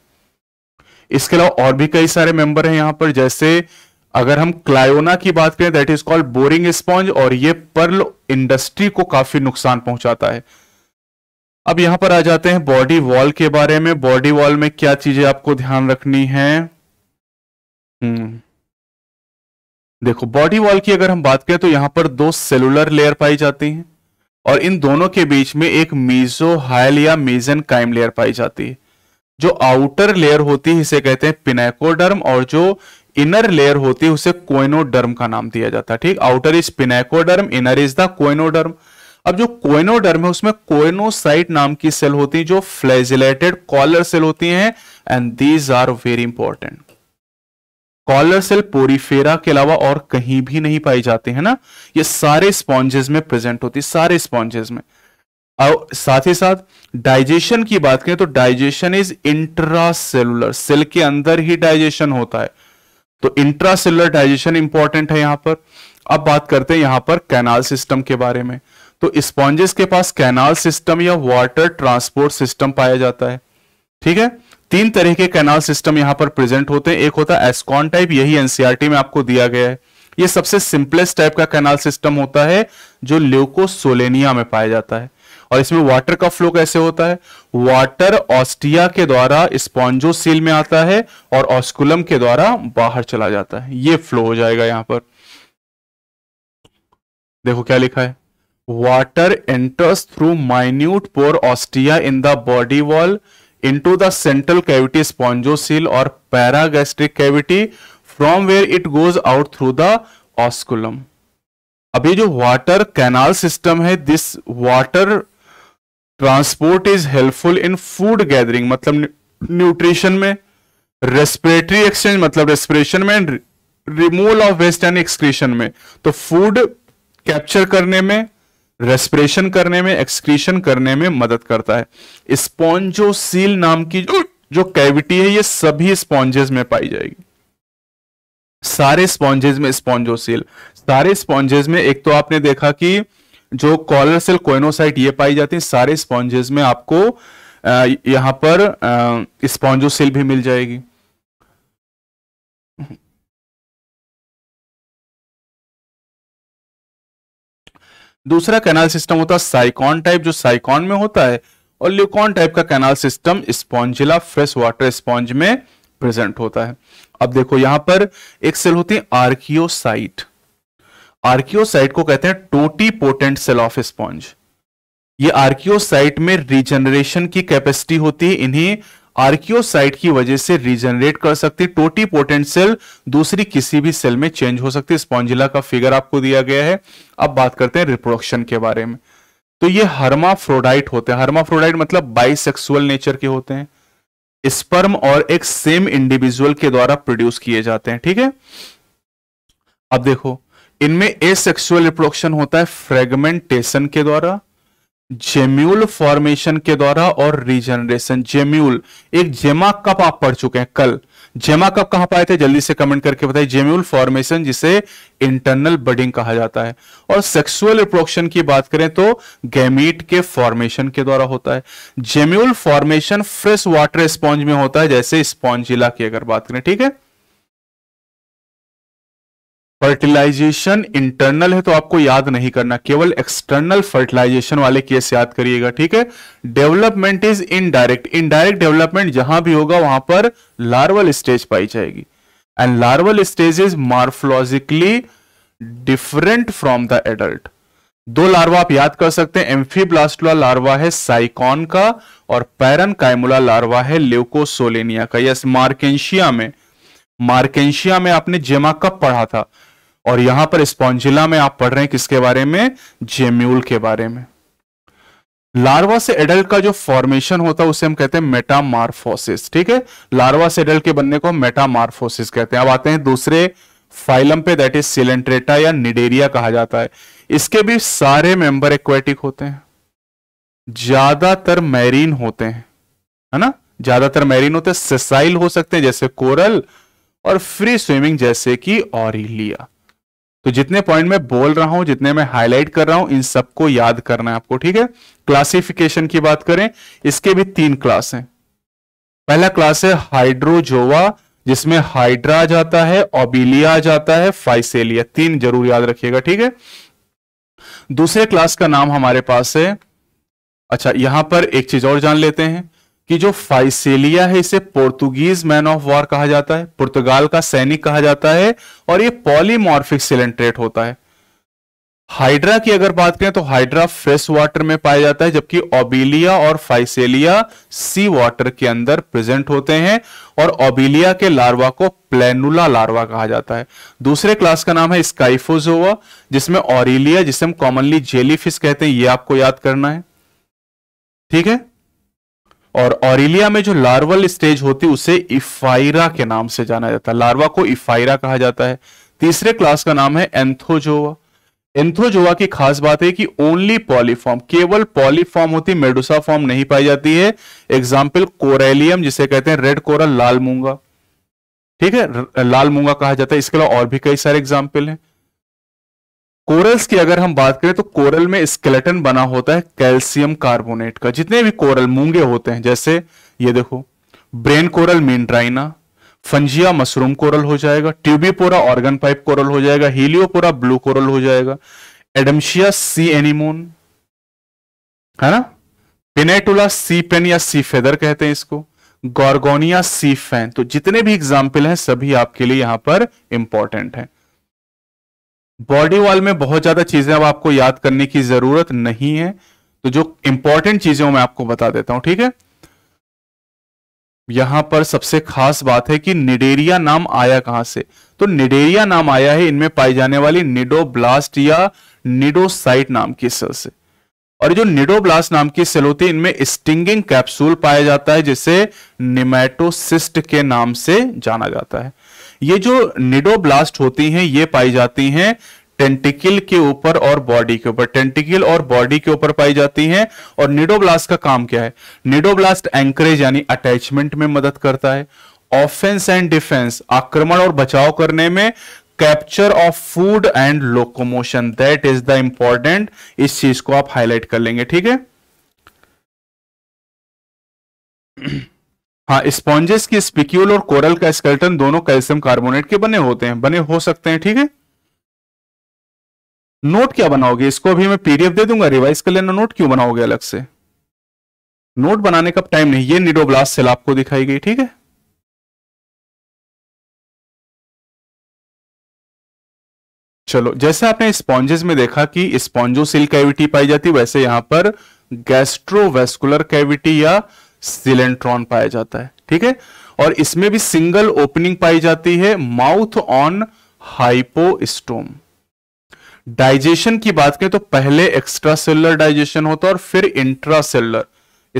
इसके अलावा और भी कई सारे मेंबर हैं यहां पर जैसे अगर हम क्लायोना की बात करें that is called boring sponge और ये पर्ल इंडस्ट्री को काफी नुकसान पहुंचाता है अब यहां पर आ जाते हैं बॉडी वॉल के बारे में बॉडी वॉल में क्या चीजें आपको ध्यान रखनी है हम्म। देखो बॉडी वॉल की अगर हम बात करें तो यहां पर दो सेलुलर लेयर पाई जाती हैं और इन दोनों के बीच में एक मीजो हायल या मीजन काइम लेयर पाई जाती है जो आउटर लेयर होती है इसे कहते हैं पिनाकोडर्म और जो इनर लेयर होती है उसे कोइनोडर्म का नाम दिया जाता है ठीक outer is pinacoderm inner is the choanoderm अब जो कोइनोडर्म है उसमें कोइनोसाइट नाम की सेल होती है जो फ्लेजिलेटेड कॉलर सेल होती हैं and these are very important collar cell Porifera के अलावा और कहीं भी नहीं पाई जाती है ना ये सारे स्पॉन्जेस में प्रेजेंट होती है सारे स्पॉन्जेस में और साथ ही साथ डाइजेशन की बात करें तो digestion is intracellular cell के अंदर ही डाइजेशन होता है तो इंट्रासेलुलर डाइजेशन इंपॉर्टेंट है यहां पर अब बात करते हैं यहां पर कैनाल सिस्टम के बारे में तो स्पॉन्जेस के पास कैनाल सिस्टम या वाटर ट्रांसपोर्ट सिस्टम पाया जाता है ठीक है तीन तरह के कैनाल सिस्टम यहां पर प्रेजेंट होते हैं एक होता है एस्कॉन टाइप यही एनसीआरटी में आपको दिया गया है यह सबसे सिंपलेस्ट टाइप का कैनाल सिस्टम होता है जो ल्यूकोसोलेनिया में पाया जाता है और इसमें वाटर का फ्लो कैसे होता है वाटर ऑस्टिया के द्वारा स्पॉन्जो सील में आता है और ऑस्कुलम के द्वारा बाहर चला जाता है ये फ्लो हो जाएगा यहां पर देखो क्या लिखा है water enters through minute pore ostia in the body wall the central cavity spongocoel और paragastric cavity from where it goes out through the osculum अभी जो वाटर कैनाल सिस्टम है this water transport is helpful in food gathering मतलब nutrition में respiratory exchange मतलब respiration में and removal of waste and excretion में तो food capture करने में रेस्पिरेशन करने में एक्सक्रीशन करने में मदद करता है स्पॉन्जो सील नाम की जो, जो कैविटी है ये सभी स्पॉन्जेस में पाई जाएगी सारे स्पॉन्जेस में स्पॉन्जो सील सारे स्पॉन्जेस में एक तो आपने देखा कि जो कॉलर सेल कोइनोसाइट ये पाई जाती है सारे स्पॉन्जेस में आपको यहां पर स्पॉन्जो सेल भी मिल जाएगी दूसरा कैनाल सिस्टम होता है साइकॉन टाइप जो साइकॉन में होता है और ल्यूकॉन टाइप का canal system Spongilla fresh water sponge में प्रेजेंट होता है अब देखो यहां पर एक सेल होती है आर्कियोसाइट आर्कियोसाइट को कहते हैं totipotent cell of sponge ये आर्कियोसाइट में रिजनरेशन की कैपेसिटी होती है इन्हें आर्कियोसाइट की वजह से रिजनरेट कर सकती टोटी पोटेंट सेल दूसरी किसी भी सेल में चेंज हो सकती है स्पॉन्जिला का फिगर आपको दिया गया है अब बात करते हैं रिप्रोडक्शन के बारे में तो ये हर्माफ्रोडाइट होते हैं हर्माफ्रोडाइट मतलब बाइसेक्सुअल नेचर के होते हैं स्पर्म और एक सेम इंडिविजुअल के द्वारा प्रोड्यूस किए जाते हैं ठीक है अब देखो इनमें ए सेक्सुअल रिप्रोडक्शन होता है फ्रेगमेंटेशन के द्वारा जेम्यूल फॉर्मेशन के द्वारा और रिजनरेशन जेम्यूल एक जेमा कप आप पढ़ चुके हैं कल जेमा कप कहां पाए थे जल्दी से कमेंट करके बताइए जेम्यूल फॉर्मेशन जिसे इंटरनल बडिंग कहा जाता है और सेक्सुअल रिप्रोडक्शन की बात करें तो गैमीट के फॉर्मेशन के द्वारा होता है gemmule formation fresh water sponge में होता है जैसे स्पॉन्जिला की अगर बात करें ठीक है फर्टिलाइजेशन इंटरनल है तो आपको याद नहीं करना केवल एक्सटर्नल फर्टिलाइजेशन वाले केस याद करिएगा ठीक है development is indirect indirect development जहां भी होगा वहां पर लार्वल स्टेज पाई जाएगी and larval stage is morphologically different from the adult दो लार्वा आप याद कर सकते हैं एम्फी ब्लास्टुला लार्वा है साइकॉन का और पैरन कायमुला लार्वा है लेकोसोलेनिया का यस मार्केशिया में मार्केशिया में आपने जेमा कब पढ़ा था और यहां पर स्पॉन्जिला में आप पढ़ रहे हैं किसके बारे में जेम्यूल के बारे में लार्वा से एडल्ट का जो फॉर्मेशन होता है उसे हम कहते हैं मेटामार्फोसिस ठीक है लार्वा से एडल्ट के बनने को मेटामार्फोसिस कहते हैं अब आते हैं दूसरे फाइलम पे दैट इज सिलेंट्रेटा या निडेरिया कहा जाता है इसके भी सारे मेंबर एक्वेटिक होते हैं ज्यादातर मैरीन होते हैं है ना ज्यादातर मैरीन होते हैं सेसाइल हो सकते हैं जैसे कोरल और फ्री स्विमिंग जैसे कि ऑरिलिया तो जितने पॉइंट में बोल रहा हूं जितने मैं हाईलाइट कर रहा हूं इन सबको याद करना है आपको ठीक है क्लासिफिकेशन की बात करें इसके भी तीन क्लास हैं पहला क्लास है हाइड्रोजोवा जिसमें हाइड्रा जाता है ओबिलिया जाता है फाइसेलिया तीन जरूर याद रखिएगा ठीक है दूसरे क्लास का नाम हमारे पास है अच्छा यहां पर एक चीज और जान लेते हैं कि जो फाइसेलिया है इसे पोर्तुगीज मैन ऑफ वॉर कहा जाता है पुर्तगाल का सैनिक कहा जाता है और ये पॉलीमॉर्फिक सिलेंट्रेट होता है हाइड्रा की अगर बात करें तो हाइड्रा फ्रेश वाटर में पाया जाता है जबकि ओबिलिया और फाइसेलिया सी वाटर के अंदर प्रेजेंट होते हैं और ओबिलिया के लार्वा को प्लेनुला लार्वा कहा जाता है दूसरे क्लास का नाम है स्काइफोजोवा जिसमें ऑरिलिया जिसे हम कॉमनली जेलीफिश कहते हैं ये आपको याद करना है ठीक है और ऑरिलिया में जो लार्वल स्टेज होती है उसे इफाइरा के नाम से जाना जाता है लार्वा को इफाइरा कहा जाता है तीसरे क्लास का नाम है एंथोजोवा एंथोजोवा की खास बात है कि ओनली पॉलीफॉर्म केवल पॉलीफॉर्म होती मेडुसा फॉर्म नहीं पाई जाती है एग्जाम्पल कोरेलियम जिसे कहते हैं रेड कोरल लाल मूंगा ठीक है लाल मूंगा कहा जाता है इसके अलावा और भी कई सारे एग्जाम्पल हैं कोरल्स की अगर हम बात करें तो कोरल में स्केलेटन बना होता है कैल्सियम कार्बोनेट का जितने भी कोरल मूंगे होते हैं जैसे ये देखो brain coral Meandrina Fungia mushroom coral हो जाएगा ट्यूबीपोरा ऑर्गन पाइप कोरल हो जाएगा हीलियोपोरा ब्लू कोरल हो जाएगा एडमशिया सी एनिमोन है ना पिनेटुला सी पेन या सी फेदर कहते हैं इसको गॉर्गोनिया सी फैन तो जितने भी एग्जाम्पल हैं सभी आपके लिए यहां पर इंपॉर्टेंट हैं बॉडी वॉल में बहुत ज्यादा चीजें अब आपको याद करने की जरूरत नहीं है तो जो इंपॉर्टेंट चीजें मैं आपको बता देता हूं ठीक है यहां पर सबसे खास बात है कि निडेरिया नाम आया कहां से तो निडेरिया नाम आया है इनमें पाई जाने वाली निडोब्लास्ट या निडोसाइट नाम की सेल से और जो निडोब्लास्ट नाम की सेल होती है इनमें स्टिंगिंग कैप्सूल पाया जाता है जिसे निमेटोसिस्ट के नाम से जाना जाता है ये जो निडोब्लास्ट होती हैं ये पाई जाती हैं टेंटिकल के ऊपर और बॉडी के ऊपर टेंटिकल और बॉडी के ऊपर पाई जाती हैं और निडोब्लास्ट का काम क्या है निडोब्लास्ट एंकरेज यानी अटैचमेंट में मदद करता है ऑफेंस एंड डिफेंस आक्रमण और बचाव करने में capture of food and locomotion that is the important इस चीज को आप हाईलाइट कर लेंगे ठीक है हाँ स्पॉन्जेस की स्पिक्यूल और कोरल का स्केल्टन दोनों कैल्शियम कार्बोनेट के बने होते हैं बने हो सकते हैं ठीक है नोट क्या बनाओगे इसको अभी मैं पीडीएफ दे दूंगा रिवाइज कर लेना नोट क्यों बनाओगे अलग से नोट बनाने का टाइम नहीं ये निडोब्लास्ट सेल आपको दिखाई गई ठीक है चलो जैसे आपने स्पॉन्जेस में देखा कि स्पॉन्जोसिल कैविटी पाई जाती वैसे यहां पर गैस्ट्रोवेस्कुलर कैविटी या सिलेंट्रॉन पाया जाता है ठीक है और इसमें भी सिंगल ओपनिंग पाई जाती है माउथ ऑन हाइपोस्टोम डाइजेशन की बात करें तो पहले एक्स्ट्रा सेलर डाइजेशन होता है और फिर इंट्रा सेलर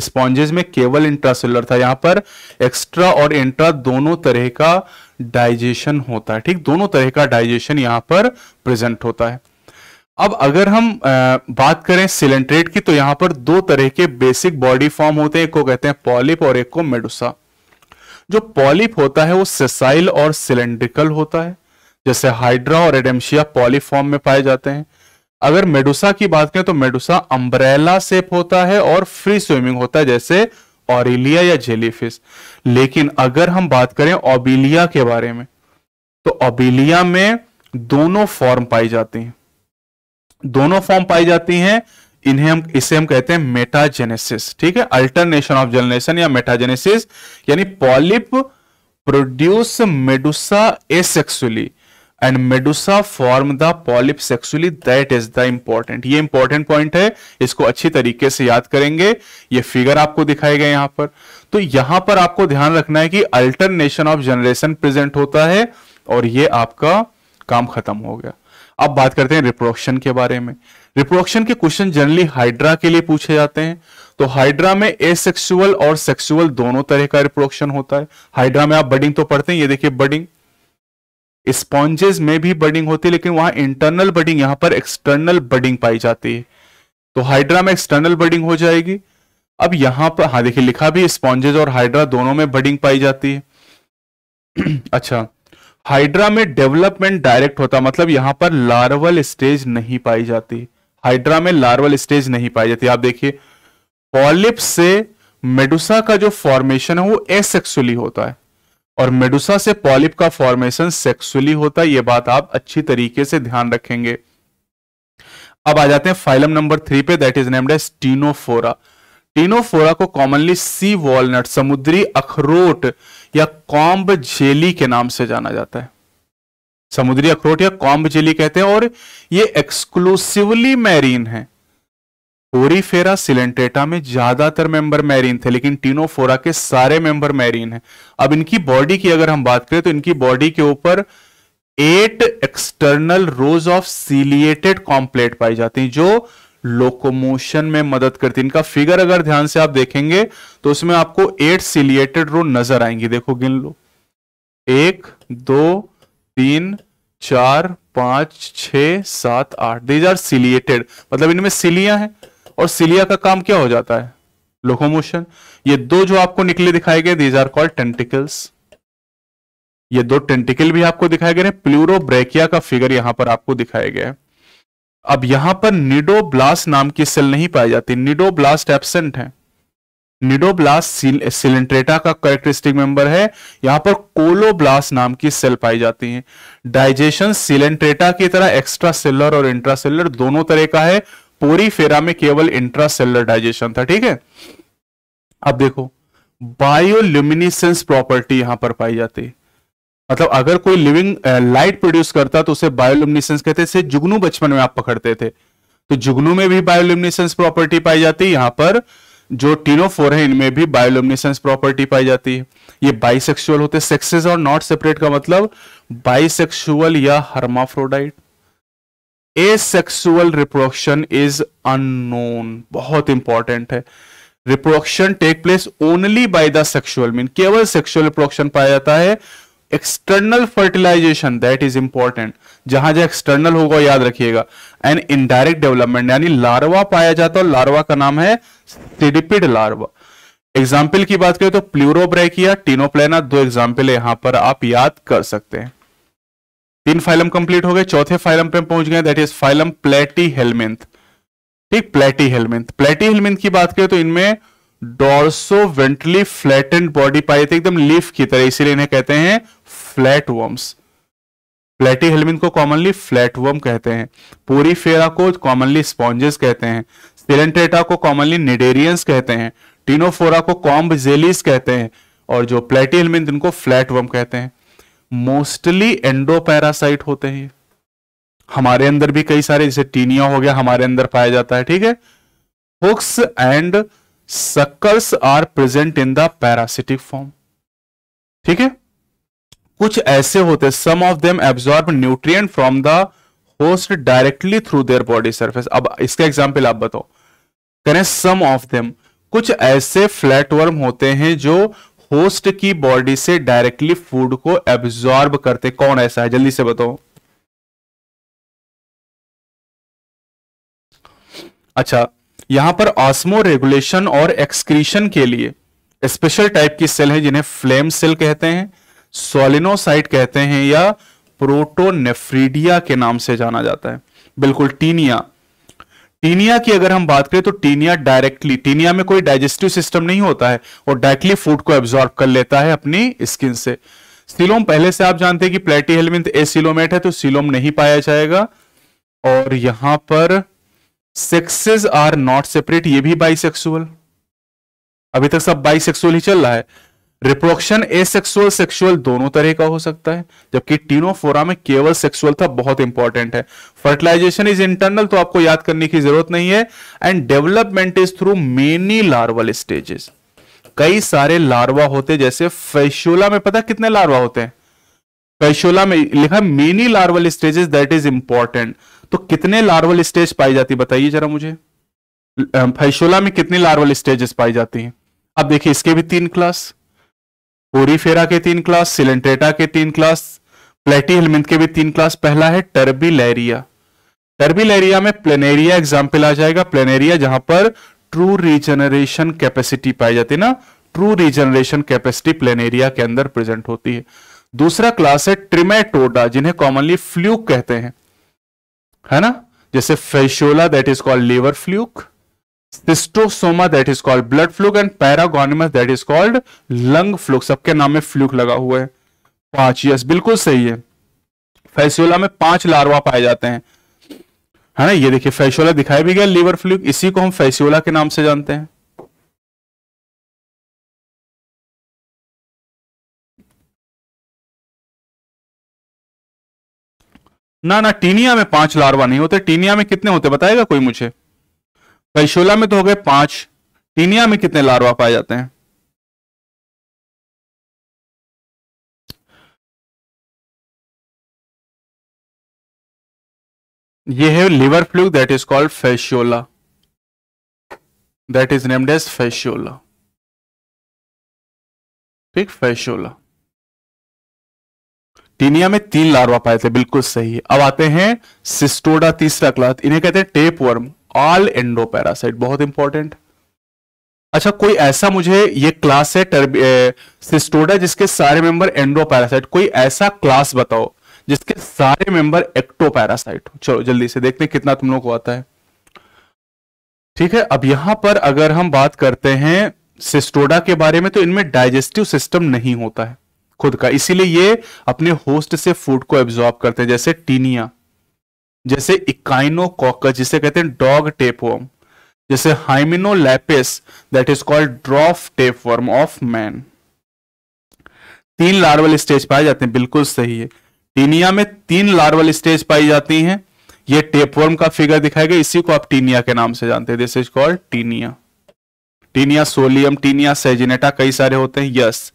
स्पॉन्जेस में केवल इंट्रा सेलर था यहां पर एक्स्ट्रा और इंट्रा दोनों तरह का डाइजेशन होता है ठीक दोनों तरह का डाइजेशन यहां पर प्रेजेंट होता है अब अगर हम बात करें सिलेंट्रेट की तो यहां पर दो तरह के बेसिक बॉडी फॉर्म होते हैं एक को कहते हैं पॉलिप और एक को मेडुसा जो पॉलिप होता है वो सेसाइल और सिलेंड्रिकल होता है जैसे हाइड्रा और एडेमशिया पॉलिप फॉर्म में पाए जाते हैं अगर मेडुसा की बात करें तो मेडुसा अम्ब्रेला सेप होता है और फ्री स्विमिंग होता है जैसे ऑरिलिया या जेलीफिश लेकिन अगर हम बात करें ओबिलिया के बारे में तो ओबिलिया में दोनों फॉर्म पाई जाती हैं दोनों फॉर्म पाई जाती हैं इन्हें हम इसे हम कहते हैं मेटाजेनेसिस ठीक है अल्टरनेशन ऑफ जनरेशन या मेटाजेनेसिस यानी polyp produce medusa asexually and medusa form the polyp sexually that is the important ये इंपॉर्टेंट पॉइंट है इसको अच्छी तरीके से याद करेंगे ये फिगर आपको दिखाए गए यहां पर तो यहां पर आपको ध्यान रखना है कि अल्टरनेशन ऑफ जनरेशन प्रेजेंट होता है और ये आपका काम खत्म हो गया अब बात करते हैं रिप्रोडक्शन के बारे में रिप्रोडक्शन के क्वेश्चन जनरली हाइड्रा के लिए पूछे जाते हैं तो हाइड्रा में एसेक्सुअल और सेक्सुअल दोनों तरह का रिप्रोडक्शन होता है हाइड्रा में आप बडिंग तो पढ़ते हैं ये देखिए बडिंग स्पॉन्जेस में भी बडिंग होती है लेकिन वहां इंटरनल बडिंग यहां पर एक्सटर्नल बडिंग पाई जाती है तो हाइड्रा में एक्सटर्नल बडिंग हो जाएगी अब यहां पर हाँ देखिए लिखा भी स्पॉन्जेस और हाइड्रा दोनों में बडिंग पाई जाती है अच्छा हाइड्रा में डेवलपमेंट डायरेक्ट होता मतलब यहां पर लार्वल स्टेज नहीं पाई जाती हाइड्रा में लार्वल स्टेज नहीं पाई जाती आप देखिए पॉलिप से मेडुसा का जो फॉर्मेशन है वो एसेक्सुअली होता है और मेडुसा से पॉलिप का फॉर्मेशन सेक्सुअली होता है ये बात आप अच्छी तरीके से ध्यान रखेंगे अब आ जाते हैं फाइलम नंबर थ्री पे that is named as Ctenophora Ctenophora को कॉमनली सी वॉलनट समुद्री अखरोट या कॉम्ब जेली के नाम से जाना जाता है समुद्री अखरोट या कॉम्ब जेली कहते हैं और ये एक्सक्लूसिवली मैरीन है ओरीफेरा सिलेंटेटा में ज्यादातर मेंबर मैरीन थे लेकिन टीनोफोरा के सारे मेंबर मैरीन हैं अब इनकी बॉडी की अगर हम बात करें तो इनकी बॉडी के ऊपर eight external rows of ciliated comb plate पाई जाती है जो लोकोमोशन में मदद करती है इनका फिगर अगर ध्यान से आप देखेंगे तो उसमें आपको एट सिलिएटेड रो नजर आएंगी देखो गिन लो एक दो तीन चार पांच छ सात आठ दीज आर सिलिएटेड मतलब इनमें सिलिया है और सिलिया का काम क्या हो जाता है लोकोमोशन ये दो जो आपको निकले दिखाए गए दीज आर कॉल्ड टेंटिकल्स ये दो टेंटिकल भी आपको दिखाए गए हैं प्लूरो ब्रेकिया का फिगर यहां पर आपको दिखाया गया है अब यहां पर निडोब्लास्ट नाम की सेल नहीं पाई जाती निडोब्लास्ट एबसेंट है निडोब्लास्ट सिलेंट्रेटा का करेक्टरिस्टिक मेंबर है यहां पर कोलोब्लास्ट नाम की सेल पाई जाती है डाइजेशन सिलेंट्रेटा की तरह एक्स्ट्रा सेलर और इंट्रा सेलर दोनों तरह का है पूरी फेरा में केवल इंट्रा सेलर डाइजेशन था ठीक है अब देखो बायोल्यूमिनिसेंस प्रॉपर्टी यहां पर पाई जाती है मतलब अगर कोई लिविंग लाइट प्रोड्यूस करता तो उसे बायोलिमिनेशन कहते थे जुगनू बचपन में आप पकड़ते थे तो जुगनू में भी बायोलिमिनेशन प्रॉपर्टी पाई जाती है यहां पर जो टीनोफोर है इनमें भी बायोलिमिनेशन प्रॉपर्टी पाई जाती है ये बाइसेक्सुअल होते सेक्सेस और नॉट सेपरेट का मतलब बाइसेक्सुअल या hermaphrodite sexual reproduction is unknown बहुत इंपॉर्टेंट है reproduction take place only by the sexual mean केवल सेक्सुअल रिप्रोडक्शन पाया जाता है external fertilization that is important जहां जहां एक्सटर्नल होगा याद रखिएगा एंड इनडायरेक्ट डेवलपमेंट यानी लार्वा पाया जाता है लार्वा का नाम है सिडिपिड लार्वा एग्जाम्पल की बात करें तो प्लूरोब्रैकिया टीनोप्लेना दो एग्जाम्पल यहां पर आप याद कर सकते हैं तीन फाइलम कंप्लीट हो गए चौथे फाइलम पे पहुंच गए that is phylum platyhelminth ठीक प्लेटी हेलमेंथ प्लेटी हेलमेंथ की बात करें तो इनमें डॉर्सो वेंटली फ्लैटेंड बॉडी पाई थी एकदम लीफ की तरह इसीलिए इन्हें कहते हैं फ्लैट वर्म्स फ्लैटी हेलमिन को कॉमनली फ्लैट वर्म कहते हैं पूरी फेरा को कॉमनली स्पॉन्जेस कहते हैं सिलेंट्रेटा को कॉमनली निडेरियंस कहते हैं टीनोफोरा को कॉम्ब जेलिस कहते हैं और जो प्लेटी हेलमिन इनको फ्लैट वर्म कहते हैं मोस्टली एंडोपैरासाइट होते हैं हमारे अंदर भी कई सारे जैसे टीनिया हो गया हमारे अंदर पाया जाता है ठीक है hooks and suckers are present in the parasitic form ठीक है कुछ ऐसे होते हैं some of them absorb nutrient from the host directly through their body surface अब इसका एग्जाम्पल आप बताओ करें सम ऑफ देम कुछ ऐसे फ्लैट वर्म होते हैं जो होस्ट की बॉडी से डायरेक्टली फूड को एब्जॉर्ब करते कौन ऐसा है जल्दी से बताओ अच्छा यहां पर ऑस्मो रेगुलेशन और एक्सक्रीशन के लिए स्पेशल टाइप की सेल है जिन्हें फ्लेम सेल कहते हैं सोलिनोसाइट कहते हैं या प्रोटोनेफ्रीडिया के नाम से जाना जाता है बिल्कुल टीनिया टीनिया की अगर हम बात करें तो टीनिया डायरेक्टली टीनिया में कोई डाइजेस्टिव सिस्टम नहीं होता है और डायरेक्टली फूड को एब्जॉर्ब कर लेता है अपनी स्किन से सिलोम पहले से आप जानते हैं कि प्लेटी हेलमिंथ ए सिलोमेट है तो सिलोम नहीं पाया जाएगा और यहां पर सेक्सेस आर नॉट सेपरेट ये भी बाइसेक्सुअल अभी तक सब बाइसेक्सुअल ही चल रहा है रिप्रोडक्शन ए सेक्सुअल सेक्सुअल दोनों तरह का हो सकता है जबकि टीनोफोरा में केवल सेक्सुअल था बहुत इंपॉर्टेंट है फर्टिलाइजेशन इज इंटरनल तो आपको याद करने की जरूरत नहीं है and development is through many larval stages कई सारे लार्वा होते हैं जैसे फैशोला में पता कितने लार्वा होते हैं फैशोला में लिखा many larval stages that is important तो कितने लार्वल स्टेज पाई जाती बताइए जरा मुझे फैशोला में कितनी लार्वल स्टेजेस पाई जाती हैं अब देखिए इसके भी तीन क्लास ओरिफेरा के तीन क्लास सिलेंट्रेटा के तीन क्लास प्लेटी हेलमेंट के भी तीन क्लास पहला है टर्बिलेरिया टर्बिलेरिया में प्लेनेरिया एग्जाम्पल आ जाएगा प्लेनेरिया जहां पर ट्रू रिजनरेशन कैपेसिटी पाई जाती है ना ट्रू रिजनरेशन कैपेसिटी प्लेनेरिया के अंदर प्रेजेंट होती है दूसरा क्लास है ट्रिमेटोडा जिन्हें कॉमनली फ्लूक कहते हैं है ना जैसे Fasciola that is called liver fluke Schistosoma that is called blood fluke and Paragonimus that is called lung fluke सबके नाम में फ्लूक लगा हुआ है पांच यस बिल्कुल सही है फेसियोला में पांच लार्वा पाए जाते हैं है ना ये देखिए फेसियोला दिखाई भी गया लीवर फ्लूक इसी को हम फेसियोला के नाम से जानते हैं ना ना टीनिया में पांच लार्वा नहीं होते टीनिया में कितने होते बताएगा कोई मुझे कैशोला में तो हो गए पांच टीनिया में कितने लार्वा पाए जाते हैं ये है liver fluke that is called Fasciola that is named as Fasciola ठीक फैशोला टीनिया में तीन लार्वा पाए थे बिल्कुल सही है अब आते हैं सिस्टोडा तीसरा क्लास इन्हें कहते हैं tapeworm all endoparasite बहुत इंपॉर्टेंट अच्छा कोई ऐसा मुझे ये क्लास है सिस्टोडा जिसके सारे मेंबर एंडोपैरासाइट कोई ऐसा क्लास बताओ जिसके सारे मेंबर एक्टोपैरासाइट पैरासाइट चलो जल्दी से देखते कितना तुम लोग को आता है ठीक है अब यहां पर अगर हम बात करते हैं सिस्टोडा के बारे में तो इनमें डाइजेस्टिव सिस्टम नहीं होता है खुद का इसीलिए ये अपने होस्ट से फूड को एब्जॉर्ब करते हैं जैसे टीनिया जैसे इकाइनोकॉकस जिसे कहते हैं डॉग टेपवर्म जैसे Hymenolepis that is called dwarf tapeworm of man तीन लार्वल स्टेज पाए जाते हैं बिल्कुल सही है टीनिया में तीन लार्वल स्टेज पाई जाती हैं ये टेपवर्म का फिगर दिखाई गया इसी को आप टीनिया के नाम से जानते हैं this is called Taenia Taenia solium Taenia saginata कई सारे होते हैं यस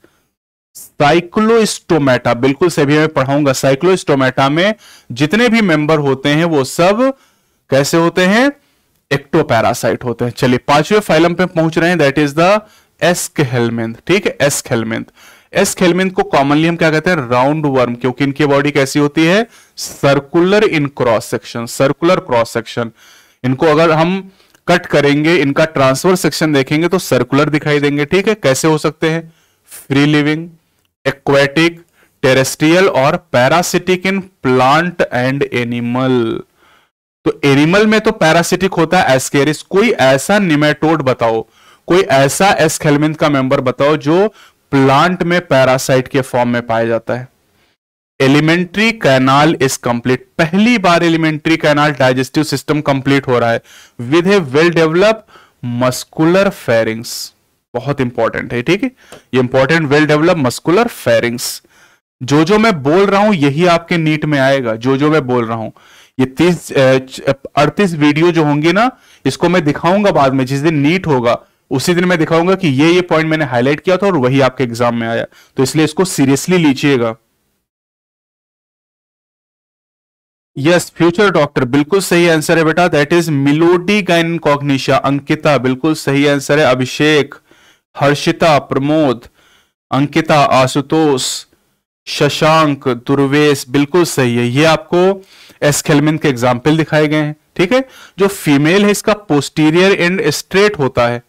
साइक्लोस्टोमेटा बिल्कुल सभी मैं पढ़ाऊंगा साइक्लोस्टोमेटा में जितने भी मेंबर होते हैं वो सब कैसे होते हैं एक्टोपैरासाइट होते हैं चलिए पांचवें फाइलम पे पहुंच रहे हैं that is the aschelminth ठीक है एस्क हेलमेंथ एस खेलमिंद को कॉमनली हम क्या कहते हैं राउंड वर्म क्योंकि इनकी बॉडी कैसी होती है circular in cross section circular cross section इनको अगर हम कट करेंगे इनका ट्रांसफर सेक्शन देखेंगे तो सर्कुलर दिखाई देंगे ठीक है कैसे हो सकते हैं फ्री लिविंग एक्वेटिक टेरेस्ट्रियल और parasitic in plant and animal तो एनिमल में तो पैरासिटिक होता है एस्केरिस कोई ऐसा निमेटोड बताओ कोई ऐसा एस्केलमिंथ का मेंबर बताओ जो प्लांट में पैरासाइट के फॉर्म में पाया जाता है एलिमेंट्री कैनाल इज कंप्लीट पहली बार alimentary canal digestive system complete हो रहा है with a well develop muscular pharynx बहुत इंपॉर्टेंट है ठीक है ये important well develop muscular pharynx जो जो मैं बोल रहा हूं यही आपके नीट में आएगा जो जो मैं बोल रहा हूं ये तीस अड़तीस वीडियो जो होंगे ना इसको मैं दिखाऊंगा बाद में जिस दिन नीट होगा उसी दिन मैं दिखाऊंगा कि ये ये पॉइंट मैंने हाईलाइट किया था और वही आपके एग्जाम में आया तो इसलिए इसको सीरियसली लीजिएगा यस फ्यूचर डॉक्टर बिल्कुल सही आंसर है बेटा दैट इज मिलोडी गाइन कॉग्निशा अंकिता बिल्कुल सही आंसर है अभिषेक हर्षिता प्रमोद अंकिता आशुतोष शशांक दुर्वेश बिल्कुल सही है ये आपको एसखेलमिन के एग्जाम्पल दिखाए गए हैं ठीक है जो फीमेल है इसका पोस्टीरियर एंड स्ट्रेट होता है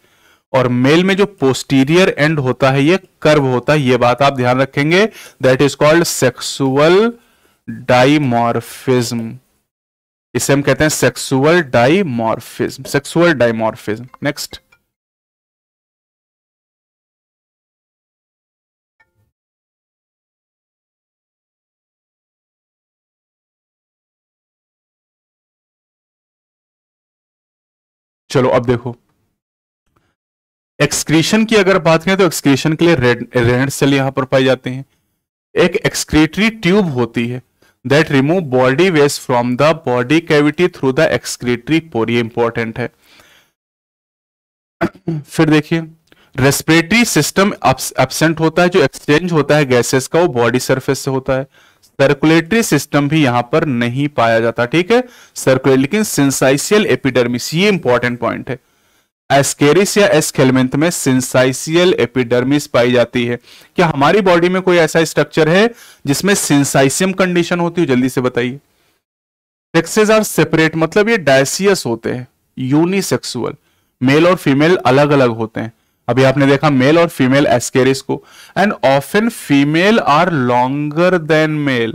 और मेल में जो पोस्टीरियर एंड होता है ये कर्व होता है ये बात आप ध्यान रखेंगे that is called sexual dimorphism इसे हम कहते हैं sexual dimorphism sexual dimorphism next चलो अब देखो एक्सक्रीशन की अगर बात करें तो एक्सक्रीशन के लिए रेड रेड सेल यहां पर पाए जाते हैं एक एक्सक्रीटरी ट्यूब होती है that remove body waste from the body cavity through the excretory pore ये इंपॉर्टेंट है फिर देखिए रेस्पिरेटरी सिस्टम एबसेंट होता है जो एक्सचेंज होता है गैसेस का वो बॉडी सरफेस से होता है सर्कुलेटरी सिस्टम भी यहां पर नहीं पाया जाता ठीक है सर्कुलेट लेकिन सिंसाइसियल एपिडर्मिस ये इंपॉर्टेंट पॉइंट है एस्केरिस या एस्केलमेंथ में सिंसाइसियल एपिडर्मिस पाई जाती है क्या हमारी बॉडी में कोई ऐसा स्ट्रक्चर है जिसमें सिंसाइसियम कंडीशन होती हो जल्दी से बताइए सेक्सेस आर सेपरेट मतलब ये डायसियस होते हैं यूनिसेक्सुअल मेल और फीमेल अलग अलग होते हैं अभी आपने देखा मेल और फीमेल एस्केरिस को and often female are longer than male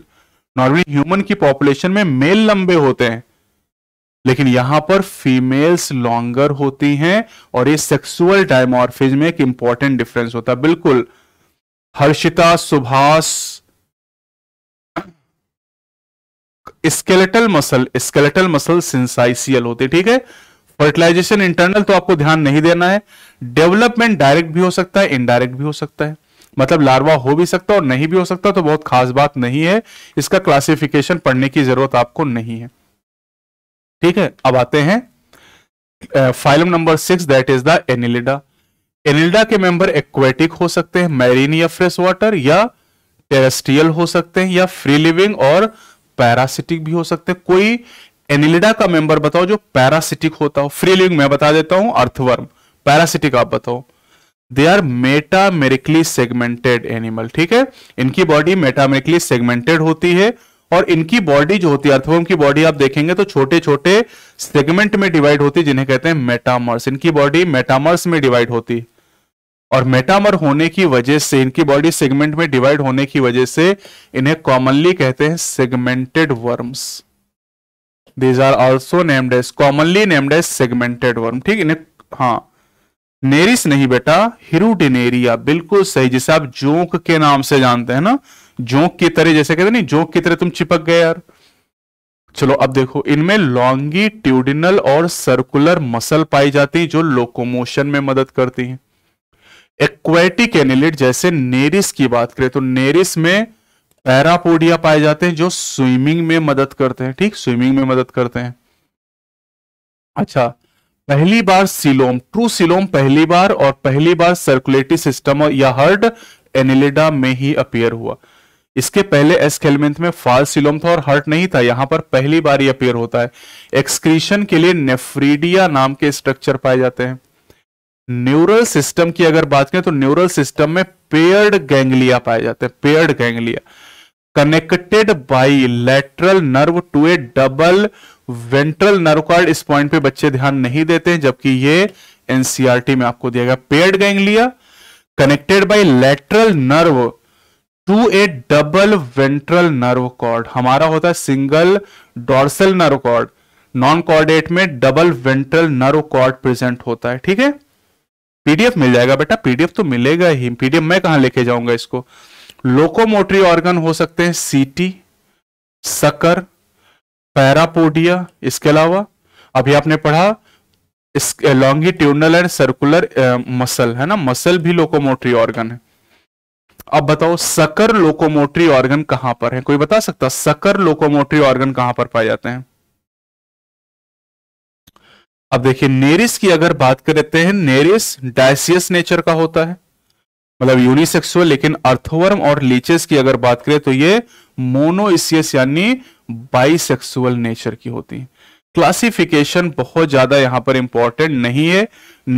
normally human की पॉपुलेशन में मेल लंबे होते हैं लेकिन यहां पर फीमेल्स लॉन्गर होती हैं और ये सेक्सुअल डायमोर्फिज में एक इंपॉर्टेंट डिफरेंस होता है बिल्कुल Harshita Subhash skeletal muscle skeletal muscle syncytial होते ठीक है फर्टिलाइजेशन इंटरनल तो आपको ध्यान नहीं देना है डेवलपमेंट डायरेक्ट भी हो सकता है इनडायरेक्ट भी हो सकता है मतलब लार्वा हो भी सकता है और नहीं भी हो सकता तो बहुत खास बात नहीं है इसका क्लासिफिकेशन पढ़ने की जरूरत आपको नहीं है ठीक है अब आते हैं phylum number six that is the Annelida Annelida के मेंबर एक्वेटिक हो सकते हैं मैरीन या फ्रेश वाटर या टेरेस्ट्रियल हो सकते हैं या फ्री लिविंग और पैरासिटिक भी हो सकते हैं कोई एनिलिडा का मेंबर बताओ जो पैरासिटिक होता हो फ्री लिविंग मैं बता देता हूं अर्थवर्म पैरासिटिक आप बताओ they are metamerically segmented animal ठीक है इनकी बॉडी मेटामेरिकली सेगमेंटेड होती है और इनकी बॉडी जो होती है अर्थवर्म की बॉडी आप देखेंगे तो छोटे छोटे सेगमेंट में डिवाइड होती है जिन्हें कहते हैं मेटामर्स इनकी बॉडी मेटामर्स में डिवाइड होती है और मेटामर होने की वजह से इनकी बॉडी सेगमेंट में डिवाइड होने की वजह से इन्हें कॉमनली कहते हैं segmented worms these are also named as commonly named as segmented worm ठीक है हाँ नेरिस नहीं बेटा हिरूटिनेरिया बिल्कुल सही जिसे आप जोंक के नाम से जानते हैं ना जोंक की तरह जैसे कहते नहीं जोंक की तरह तुम चिपक गए यार चलो अब देखो इनमें लॉन्गिट्यूडिनल और सर्कुलर मसल पाई जाती है जो लोकोमोशन में मदद करती हैं एक्वेटिक एनिलिट जैसे नेरिस की बात करें तो नेरिस में पैरापोडिया पाए जाते हैं जो स्विमिंग में मदद करते हैं ठीक स्विमिंग में मदद करते हैं अच्छा पहली बार सिलोम ट्रू सिलोम पहली बार और पहली बार सर्कुलेटरी सिस्टम या हर्ट एनिलिडा में ही अपियर हुआ इसके पहले एस्केलमेंथ में फाल सिलोम था और हर्ट नहीं था यहां पर पहली बार ही अपियर होता है एक्सक्रीशन के लिए नेफ्रीडिया नाम के स्ट्रक्चर पाए जाते हैं न्यूरल सिस्टम की अगर बात करें तो न्यूरल सिस्टम में पेयर्ड गैंगलिया पाए जाते हैं paired ganglia connected by lateral nerve to a double ventral nerve cord इस पॉइंट पे बच्चे ध्यान नहीं देते हैं जबकि ये एनसीआरटी e में आपको दिया गया paired ganglia connected by lateral nerve to a double ventral nerve cord हमारा होता है single dorsal nerve cord non chordate में double ventral nerve cord present होता है ठीक है पीडीएफ मिल जाएगा बेटा पीडीएफ तो मिलेगा ही पीडीएफ मैं कहां लेके जाऊंगा इसको लोकोमोटरी ऑर्गन हो सकते हैं सीटी सकर पैरापोडिया इसके अलावा अभी आपने पढ़ा इस लॉन्गिट्यूडनल एंड सर्कुलर मसल है ना मसल भी लोकोमोटरी ऑर्गन है अब बताओ सकर लोकोमोटरी ऑर्गन कहां पर है कोई बता सकता सकर लोकोमोटरी ऑर्गन कहां पर पाए जाते हैं अब देखिए नेरिस की अगर बात करते हैं नेरिस डायसियस नेचर का होता है मतलब यूनिसेक्सुअल लेकिन अर्थवर्म और लीचेस की अगर बात करें तो ये मोनोइसियस यानी बाइसेक्सुअल नेचर की होती है क्लासिफिकेशन बहुत ज्यादा यहां पर इंपॉर्टेंट नहीं है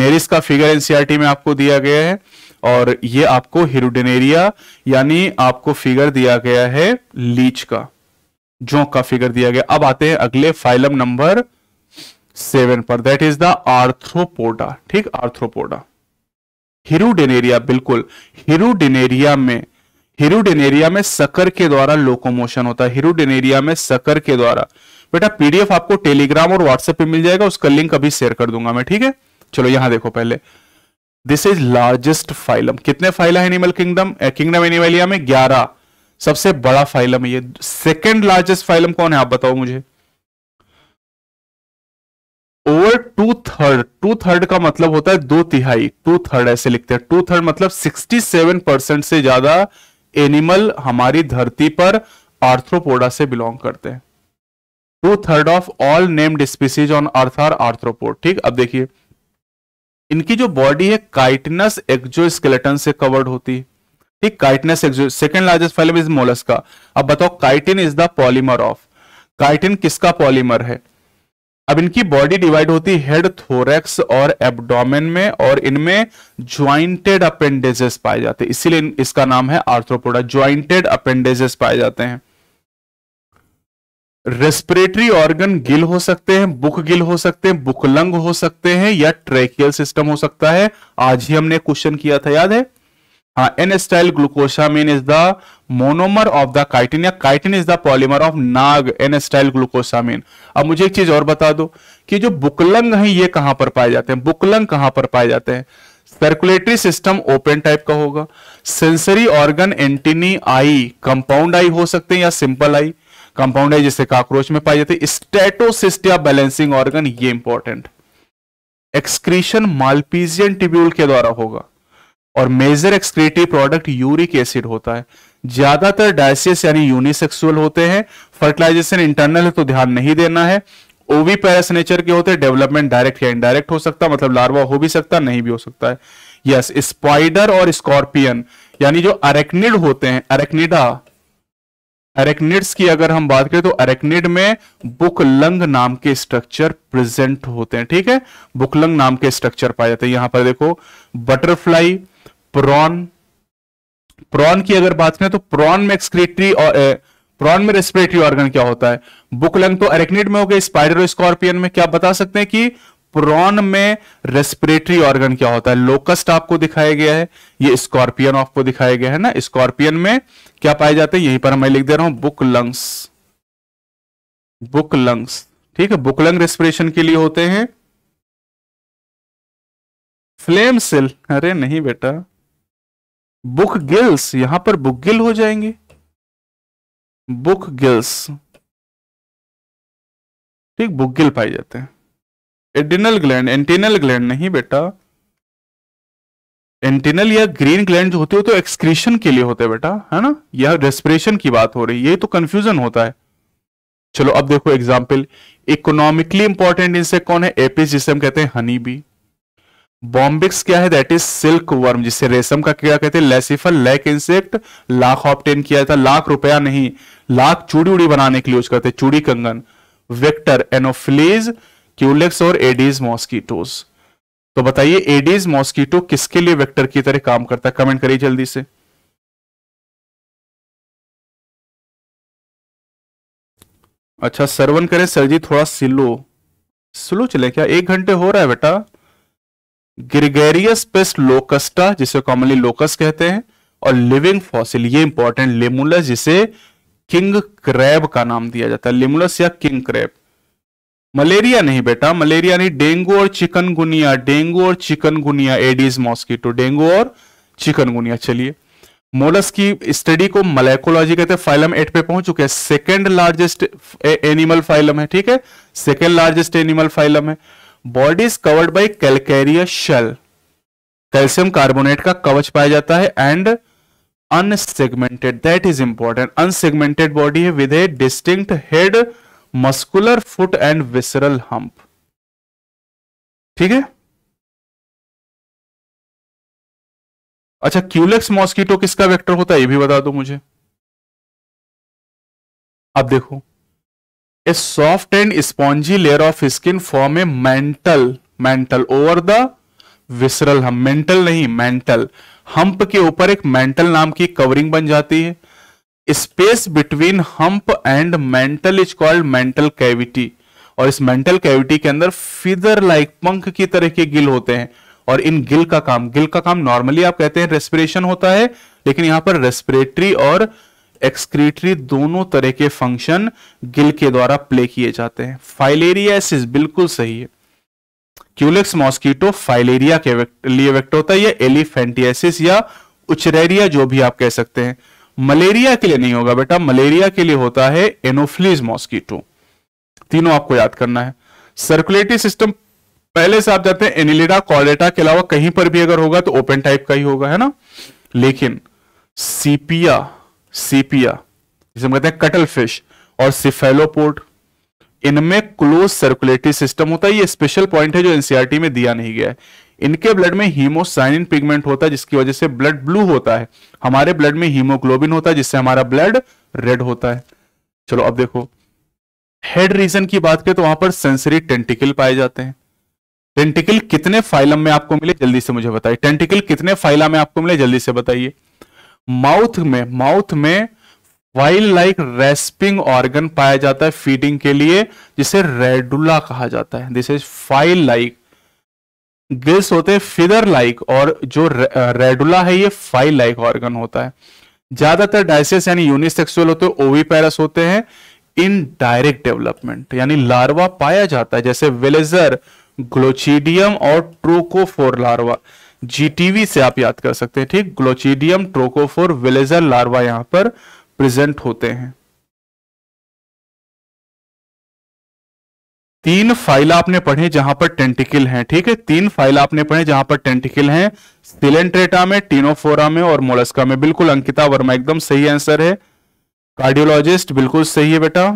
नेरिस का फिगर एनसीआरटी e में आपको दिया गया है और ये आपको हिरुडेनेरिया यानी आपको फिगर दिया गया है लीच का जोंक का फिगर दिया गया अब आते हैं अगले फाइलम नंबर सेवन पर दैट इज द आर्थ्रोपोडा ठीक आर्थ्रोपोडा हिरुडेनेरिया बिल्कुल हिरुडेनेरिया में हिरुडेनेरिया में सकर के द्वारा लोकोमोशन होता है हिरुडेनेरिया में सकर के द्वारा बेटा पीडीएफ आपको टेलीग्राम और व्हाट्सएप पे मिल जाएगा उसका लिंक अभी शेयर कर दूंगा मैं ठीक है चलो यहां देखो पहले दिस इज लार्जेस्ट फाइलम कितने फाइला है एनिमल किंगडम किंगडम एनिमलिया में ग्यारह सबसे बड़ा फाइलम है ये सेकेंड लार्जेस्ट फाइलम कौन है आप बताओ मुझे over two third two third का मतलब होता है दो तिहाई टू थर्ड ऐसे लिखते हैं टू थर्ड मतलब 67 परसेंट से ज्यादा एनिमल हमारी धरती पर आर्थ्रोपोडा से बिलोंग करते हैं two third of all named species on earth are arthropod ठीक अब देखिए इनकी जो बॉडी है काइटनस एक्जोस्केलेटन से कवर्ड होती है ठीक chitinous exo second largest phylum is mollusc का अब बताओ chitin is the polymer of chitin किसका पॉलीमर है अब इनकी बॉडी डिवाइड होती है हेड थोरेक्स और एब्डोमेन में और इनमें ज्वाइंटेड अपेंडेजेस पाए जाते हैं इसीलिए इसका नाम है आर्थ्रोपोडा ज्वाइंटेड अपेंडेजेस पाए जाते हैं रेस्पिरेटरी ऑर्गन गिल हो सकते हैं बुक गिल हो सकते हैं बुकलंग हो सकते हैं या ट्रेकियल सिस्टम हो सकता है आज ही हमने क्वेश्चन किया था याद है uh, हाँ, N-acetyl glucosamine is the monomer of the chitin या chitin is the polymer of NAG N acetyl glucosamine अब मुझे एक चीज और बता दो कि जो बुकलंग है ये कहां पर पाए जाते हैं बुकलंग कहां पर पाए जाते हैं सर्कुलेटरी सिस्टम ओपन टाइप का होगा sensory organ antennae eye compound eye हो सकते हैं या सिंपल आई कंपाउंड आई जैसे काक्रोच में पाए जाते हैं स्टेटोसिस्ट या बैलेंसिंग ऑर्गन ये इंपॉर्टेंट एक्सक्रीशन मालपीजियन टिब्यूल के द्वारा होगा और major excretive product uric acid होता है ज्यादातर डायसिस यानी यूनिसेक्सुअल होते हैं फर्टिलाइजेशन इंटरनल है तो ध्यान नहीं देना है ओवी पैरस नेचर के होते हैं डेवलपमेंट डायरेक्ट या इनडायरेक्ट हो सकता मतलब लार्वा हो भी सकता नहीं भी हो सकता है यस yes, स्पाइडर और स्कॉर्पियन यानी जो अरेक्निड होते हैं अरेक्निडा अरेक्निड्स की अगर हम बात करें तो अरेक्निड में बुकलंग नाम के स्ट्रक्चर प्रेजेंट होते हैं ठीक है बुकलंग नाम के स्ट्रक्चर पाए जाते हैं यहां पर देखो बटरफ्लाई प्रॉन प्रॉन की अगर बात करें तो प्रॉन में एक्सक्रेटरी और प्रॉन में रेस्पिरेटरी ऑर्गन क्या होता है बुकलंग तो एरेक्निड में हो गया स्पाइडर स्कॉर्पियन में क्या बता सकते हैं कि प्रॉन में रेस्पिरेटरी ऑर्गन क्या होता है लोकस्ट आपको दिखाया गया है ये स्कॉर्पियन आपको दिखाया गया है ना स्कॉर्पियन में क्या पाए जाते हैं यहीं पर मैं लिख दे रहा हूं बुक लंग्स बुक लंग्स ठीक है बुक लंग रेस्पिरेशन के लिए होते हैं फ्लेम सेल अरे नहीं बेटा बुक गिल्स यहां पर बुक गिल हो जाएंगे बुक गिल्स ठीक बुक गिल पाए जाते हैं एडिनल ग्लैंड एंटीनल ग्लैंड नहीं बेटा एंटीनल या ग्रीन ग्लैंड जो होते हो तो एक्सक्रीशन के लिए होते हैं बेटा है ना यह रेस्पिरेशन की बात हो रही है ये तो कंफ्यूजन होता है चलो अब देखो एग्जाम्पल इकोनॉमिकली इंपॉर्टेंट इनसे कौन है एपिस जिसे हम कहते हैं हनी बी बॉम्बिक्स क्या है दैट इज सिल्क वर्म जिसे रेशम का कीड़ा कहते हैं लेसिफर लैक इंसेक्ट लाख ऑप्टेन किया था लाख रुपया नहीं लाख चूड़ी उड़ी बनाने के लिए यूज करते चूड़ी कंगन वेक्टर एनोफिलीज क्यूलेक्स और एडीज मॉस्किटोज तो बताइए एडीज मॉस्किटो किसके लिए वेक्टर की तरह काम करता है कमेंट करिए जल्दी से अच्छा सरवन करें सर जी थोड़ा स्लो स्लो चले क्या एक घंटे हो रहा है बेटा ग्रिगेरियस पेस्ट लोकस्टा जिसे कॉमनली लोकस कहते हैं और लिविंग फॉसिल ये इंपॉर्टेंट लेमुलस जिसे किंग क्रैब का नाम दिया जाता है लेमुलस या किंग क्रैब मलेरिया नहीं बेटा मलेरिया नहीं डेंगू और चिकनगुनिया डेंगू और चिकनगुनिया एडीज मॉस्किटो डेंगू और चिकनगुनिया चलिए मोलस की स्टडी को मलेकोलॉजी कहते हैं फाइलम एट पे पहुंच चुके हैं सेकेंड लार्जेस्ट एनिमल फाइलम है ठीक है सेकेंड लार्जेस्ट एनिमल फाइलम है body is covered by calcareous shell calcium carbonate का कवच पाया जाता है and unsegmented that is important unsegmented body है with a distinct head muscular foot and visceral hump ठीक है अच्छा क्यूलेक्स मॉस्किटो किसका वेक्टर होता है ये भी बता दो मुझे अब देखो a soft and spongy layer of skin form a mantle mantle over the visceral hump mantle नहीं मेंटल हम्प के ऊपर एक मेंटल नाम की कवरिंग बन जाती है space between hump and mantle is called mantle cavity और इस मेंटल कैविटी के अंदर फिदर लाइक पंख की तरह के गिल होते हैं और इन गिल का काम गिल का काम नॉर्मली आप कहते हैं रेस्पिरेशन होता है लेकिन यहां पर रेस्पिरेटरी और एक्सक्रीटरी दोनों तरह के फंक्शन गिल के द्वारा प्ले किए जाते हैं फाइलेरियासिस बिल्कुल सही है क्यूलेक्स मॉस्किटो फाइलेरिया के लिए वेक्ट होता है या एलिफेंटियासिस या उचरेरिया जो भी आप कह सकते हैं मलेरिया के लिए नहीं होगा बेटा मलेरिया के लिए होता है एनोफ्लिज मॉस्किटो तीनों आपको याद करना है सर्कुलेटरी सिस्टम पहले से आप जाते हैं एनिलिडा कॉलेटा के अलावा कहीं पर भी अगर होगा तो ओपन टाइप का ही होगा है ना लेकिन सीपिया सीपिया जिसे हम कहते हैं कटल फिश और सिफेलोपोर्ट इनमें क्लोज सर्कुलेटरी सिस्टम होता है ये स्पेशल पॉइंट है जो एनसीआरटी e में दिया नहीं गया है इनके ब्लड में हीमोसाइनिन पिगमेंट होता है जिसकी वजह से ब्लड ब्लू होता है हमारे ब्लड में हीमोग्लोबिन होता है जिससे हमारा ब्लड रेड होता है चलो अब देखो हेड रीजन की बात करें तो वहां पर सेंसरी टेंटिकल पाए जाते हैं टेंटिकल कितने फाइलम में आपको मिले जल्दी से मुझे बताइए टेंटिकल कितने फाइला में आपको मिले जल्दी से बताइए माउथ में माउथ में वाइल लाइक रेस्पिंग ऑर्गन पाया जाता है फीडिंग के लिए जिसे रेडुला कहा जाता है this is file like gills होते हैं फिदर लाइक और जो रे, रेडुला है ये फाइल लाइक ऑर्गन होता है ज्यादातर डायसिस यानी यूनिसेक्सुअल होते हैं पैरस होते हैं इन डायरेक्ट डेवलपमेंट यानी लार्वा पाया जाता है जैसे वेलेजर ग्लोचिडियम और ट्रोकोफोर लार्वा जीटीवी से आप याद कर सकते हैं ठीक ग्लोचिडियम ट्रोकोफोर विलेजर लार्वा यहां पर प्रेजेंट होते हैं तीन फाइल आपने पढ़े जहां पर टेंटिकल हैं ठीक है तीन फाइल आपने पढ़े जहां पर टेंटिकल हैं सिलेंट्रेटा में टीनोफोरा में और मोलस्का में बिल्कुल अंकिता वर्मा एकदम सही आंसर है कार्डियोलॉजिस्ट बिल्कुल सही है बेटा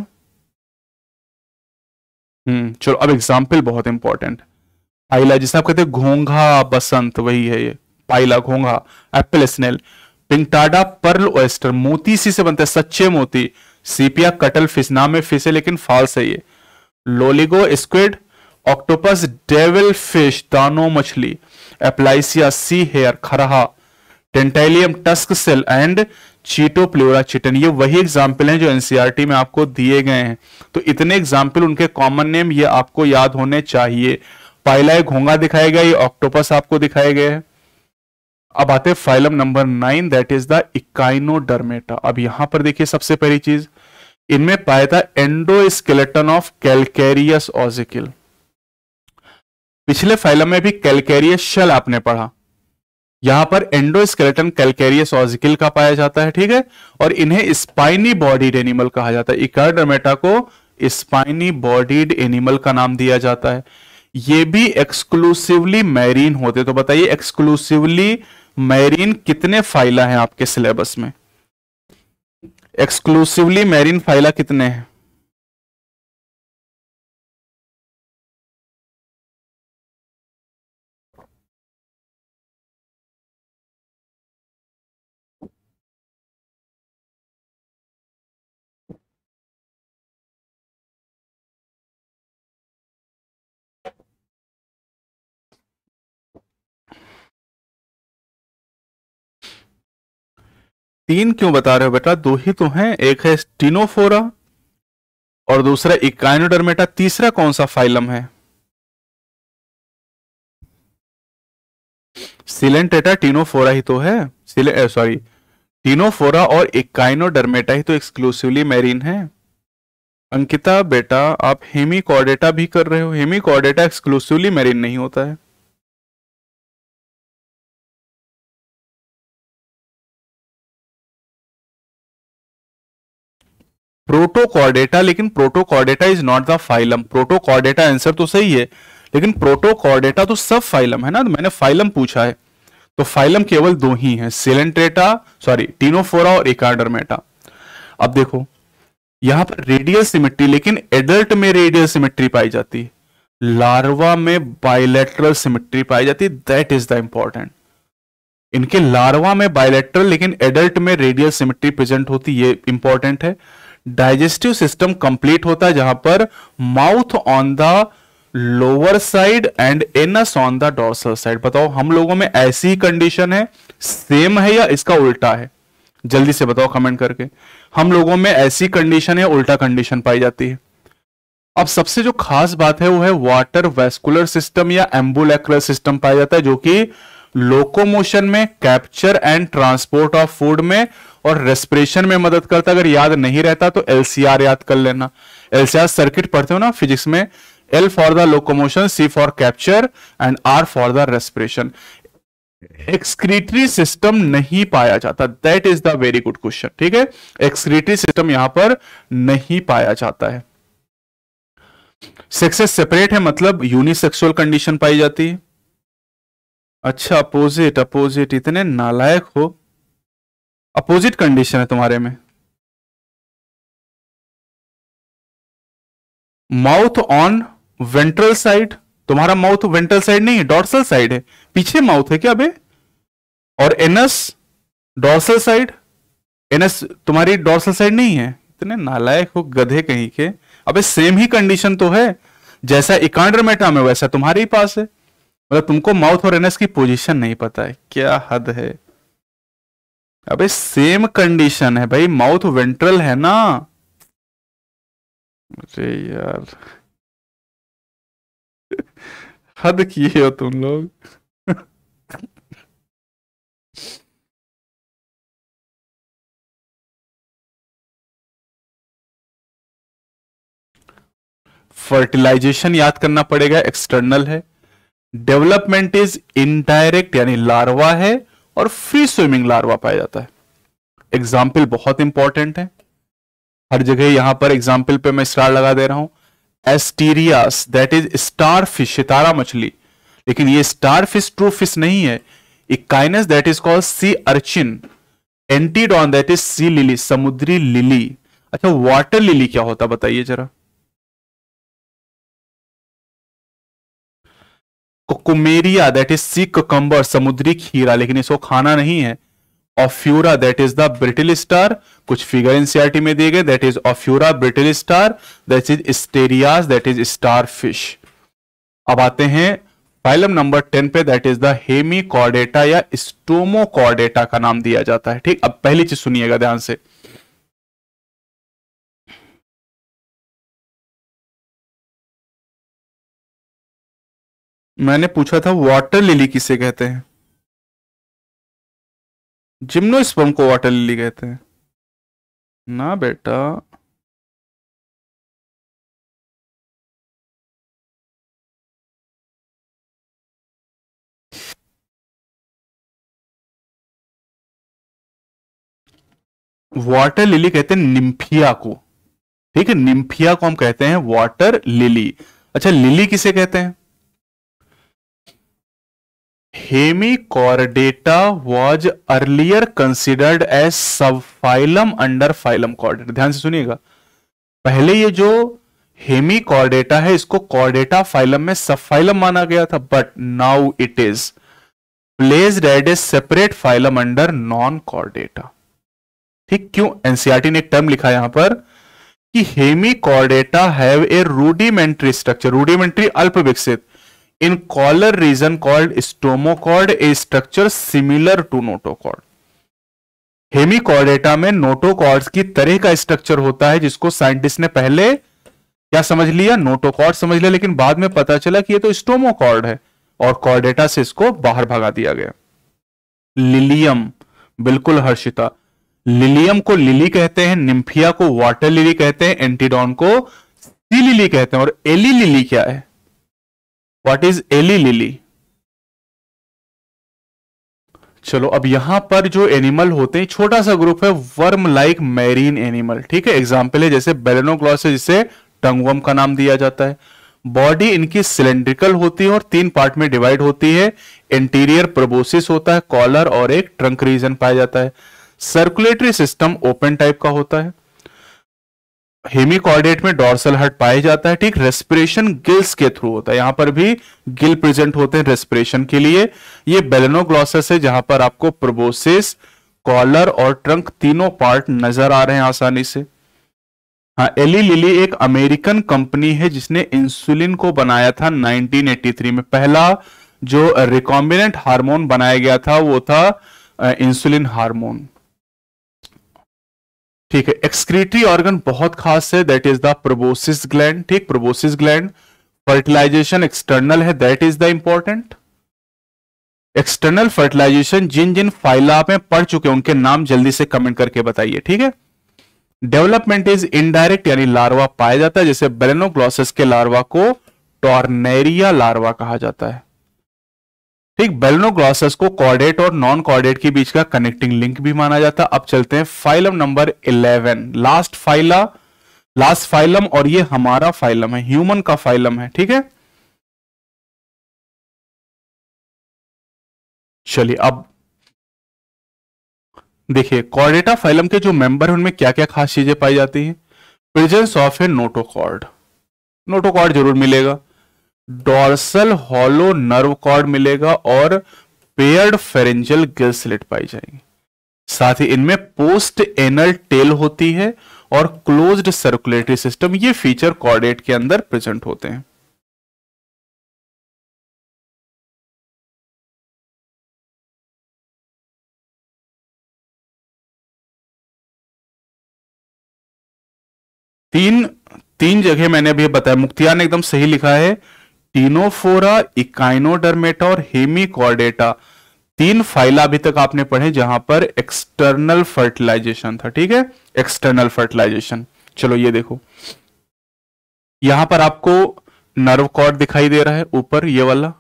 हम्म चलो अब एग्जाम्पल बहुत इंपॉर्टेंट पाइला जिसे आप कहते हैं घोंघा बसंत वही है ये पाइला घोंघा apple snail Pinctada pearl oyster मोती सी से बनते है सच्चे मोती सीपिया कटल फिश नाम में फिश है लेकिन फॉल्स है ये Loligo squid octopus devil fish दानो मछली एप्लाइसिया सी हेयर खरहा Dentalium tusk shell and Chaetopleura chiton ये वही एग्जाम्पल हैं जो एनसीईआरटी e में आपको दिए गए हैं तो इतने एग्जाम्पल उनके कॉमन नेम ये आपको याद होने चाहिए पाइला घोंगा दिखाया गया ये ऑक्टोपस आपको दिखाए गए हैं अब आते हैं phylum number nine that is the Echinodermata अब यहां पर देखिए सबसे पहली चीज इनमें पाया था एंडोस्केलेटन ऑफ कैलकेरियस ऑजिकल पिछले फाइलम में भी कैलकेरियस शेल आपने पढ़ा यहां पर एंडोस्केलेटन कैलकेरियस ऑजिकल का पाया जाता है ठीक है और इन्हें स्पाइनी बॉडीड एनिमल कहा जाता है इकाइनोडर्मेटा को स्पाइनी बॉडीड एनिमल का नाम दिया जाता है ये भी एक्सक्लूसिवली मैरीन होते तो बताइए एक्सक्लूसिवली मैरीन कितने फाइला हैं आपके सिलेबस में एक्सक्लूसिवली मैरीन फाइला कितने हैं तीन क्यों बता रहे हो बेटा दो ही तो हैं एक है स्टीनोफोरा और दूसरा इकाइनोडर्मेटा तीसरा कौन सा फाइलम है सिलेंटेटा टीनोफोरा ही तो है सॉरी टीनोफोरा और इकाइनोडर्मेटा ही तो एक्सक्लूसिवली मैरीन है अंकिता बेटा आप हेमिकॉर्डेटा भी कर रहे हो हेमिकॉर्डेटा एक्सक्लूसिवली मैरीन नहीं होता है प्रोटोकॉर्डेटा लेकिन Protochordata is not the phylum Protochordata answer तो सही है लेकिन प्रोटोकॉर्डेटा तो सब फाइलम है ना मैंने फाइलम पूछा है तो फाइलम केवल दो ही हैं सिलेंट्रेटा सॉरी टीनोफोरा और इकाडरमेटा अब देखो यहां पर रेडियल सिमेट्री लेकिन एडल्ट में रेडियल सिमेट्री पाई जाती है लार्वा में बायोलेट्रल सिमेट्री पाई जाती है दैट इज द इंपॉर्टेंट इनके लार्वा में बायोलेट्रल लेकिन एडल्ट में रेडियल सिमेट्री प्रेजेंट होती ये इंपॉर्टेंट है डाइजेस्टिव सिस्टम कंप्लीट होता है जहां पर mouth on the lower side and anus on the dorsal side बताओ हम लोगों में ऐसी कंडीशन है सेम है या इसका उल्टा है जल्दी से बताओ कमेंट करके हम लोगों में ऐसी कंडीशन या उल्टा कंडीशन पाई जाती है अब सबसे जो खास बात है वो है वाटर वेस्कुलर सिस्टम या एम्बुलर सिस्टम पाया जाता है जो कि लोकोमोशन में capture and transport of food में और रेस्पिरेशन में मदद करता है अगर याद नहीं रहता तो एलसीआर याद कर लेना एलसीआर सर्किट पढ़ते हो ना फिजिक्स में L for the locomotion C for capture and R for the respiration excretory system नहीं पाया जाता that is the very good question ठीक है एक्सक्रीटरी सिस्टम यहां पर नहीं पाया जाता है सेक्सेस सेपरेट है मतलब यूनिसेक्सुअल कंडीशन पाई जाती है अच्छा अपोजिट अपोजिट इतने नालायक हो अपोजिट कंडीशन है तुम्हारे में माउथ ऑन वेंट्रल साइड तुम्हारा माउथ वेंट्रल साइड नहीं है डॉर्सल साइड है पीछे माउथ है क्या बे और एनस डॉर्सल साइड एनस तुम्हारी डॉर्सल साइड नहीं है इतने नालायक हो गधे कहीं के अबे सेम ही कंडीशन तो है जैसा इकांड्रमेटा में वैसा तुम्हारे ही पास है मतलब तुमको माउथ और एनएस की पोजीशन नहीं पता है क्या हद है अबे सेम कंडीशन है भाई माउथ वेंट्रल है ना अरे यार हद किए हो तुम लोग फर्टिलाइजेशन याद करना पड़ेगा एक्सटर्नल है डेवलपमेंट इज इनडायरेक्ट यानी लार्वा है और फ्री स्विमिंग लार्वा पाया जाता है एग्जाम्पल बहुत इंपॉर्टेंट है हर जगह यहां पर एग्जाम्पल पे मैं स्टार लगा दे रहा हूं Asterias that is star starfish सितारा मछली लेकिन ये स्टार फिश ट्रू फिश नहीं है Echinus that is called sea urchin Antedon that is sea lily समुद्री लिली अच्छा वाटर लिली क्या होता बताइए जरा Cucumaria that is sea cucumber समुद्री खीरा लेकिन इसको खाना नहीं है Ophiura that is the brittle star कुछ फिगर एनसीआरटी में दिए गए that is Ophiura brittle star that is स्टेरियाज that is star fish अब आते हैं फाइलम नंबर टेन पे that is the Hemichordata या कॉर्डेटा का नाम दिया जाता है ठीक अब पहली चीज सुनिएगा ध्यान से मैंने पूछा था वाटर लिली किसे कहते हैं जिम्नोस्पर्म को वाटर लिली कहते हैं ना बेटा वाटर लिली कहते हैं निम्फिया को ठीक है निम्फिया को हम कहते हैं वाटर लिली अच्छा लिली किसे कहते हैं Hemichordata was earlier considered as phylum under phylum Chordata ध्यान से सुनिएगा पहले ये जो हेमिकॉर्डेटा है इसको कॉर्डेटा फाइलम में सब फाइलम माना गया था but now it is placed a separate phylum under non Chordata ठीक क्यों एनसीआरटी e ने एक टर्म लिखा यहां पर कि Hemichordata have a rudimentary structure rudimentary अल्प विकसित in collar region called stomochord a structure similar to notochord Hemichordata में नोटोकॉर्ड्स की तरह का स्ट्रक्चर होता है जिसको साइंटिस्ट ने पहले क्या समझ लिया नोटोकॉर्ड समझ लिया लेकिन बाद में पता चला कि ये तो स्टोमोकॉर्ड है और कॉर्डेटा से इसको बाहर भगा दिया गया लिलियम बिल्कुल हर्षिता लिलियम को लिली कहते हैं निम्फिया को वाटर लिली कहते हैं एंटीडॉन को सी लिली कहते हैं और एली लिली क्या है व्हाट इज एली लिली चलो अब यहां पर जो एनिमल होते हैं छोटा सा ग्रुप है वर्म लाइक मैरीन एनिमल ठीक है एग्जाम्पल है जैसे बेलेनोग्लॉस है जिसे टंगवम का नाम दिया जाता है बॉडी इनकी सिलेंड्रिकल होती है और तीन पार्ट में डिवाइड होती है इंटीरियर प्रोबोसिस होता है कॉलर और एक ट्रंक रीजन पाया जाता है सर्कुलेटरी सिस्टम ओपन टाइप का होता है हेमिकॉर्डेट में डॉर्सल हर्ट पाया जाता है ठीक रेस्पिरेशन गिल्स के थ्रू होता है यहां पर भी गिल प्रेजेंट होते हैं रेस्पिरेशन के लिए ये बेलेनोग्लॉसस है जहां पर आपको प्रोबोसिस कॉलर और ट्रंक तीनों पार्ट नजर आ रहे हैं आसानी से हाँ एली लिली एक अमेरिकन कंपनी है जिसने इंसुलिन को बनाया था 1983 में पहला जो रिकॉम्बिनेंट हार्मोन बनाया गया था वो था इंसुलिन हार्मोन ठीक है एक्सक्रीटरी ऑर्गन बहुत खास है that is the proboscis gland ठीक प्रोबोसिस ग्लैंड फर्टिलाइजेशन एक्सटर्नल है that is the important external fertilization जिन जिन फाइला आप में पढ़ चुके हैं उनके नाम जल्दी से कमेंट करके बताइए ठीक है डेवलपमेंट इज इनडायरेक्ट यानी लार्वा पाया जाता है जैसे बेलेनोग्लॉसिस के लार्वा को टॉर्नेरिया लार्वा कहा जाता है एक बेलनोग्लॉसस को कॉर्डेट और नॉन कॉर्डेट के बीच का कनेक्टिंग लिंक भी माना जाता है अब चलते हैं phylum number eleven last phyla last phylum और ये हमारा फाइलम है ह्यूमन का फाइलम है ठीक है चलिए अब देखिए कॉर्डेटा फाइलम के जो मेंबर हैं उनमें क्या क्या खास चीजें पाई जाती हैं presence of a notochord notochord जरूर मिलेगा डॉर्सल हॉलो नर्व कॉर्ड मिलेगा और पेयर्ड फेरेंजल गिल स्लिट पाई जाएंगी साथ ही इनमें पोस्ट एनल टेल होती है और क्लोज्ड सर्कुलेटरी सिस्टम ये फीचर कॉर्डेट के अंदर प्रेजेंट होते हैं तीन तीन जगह मैंने अभी बताया मुक्तिया ने एकदम सही लिखा है टीनोफोरा इकाइनोडर्मेटा और हेमिकॉर्डेटा तीन फाइल अभी तक आपने पढ़े जहां पर एक्सटर्नल फर्टिलाइजेशन था ठीक है एक्सटर्नल फर्टिलाइजेशन चलो ये देखो यहां पर आपको नर्व कॉर्ड दिखाई दे रहा है ऊपर ये वाला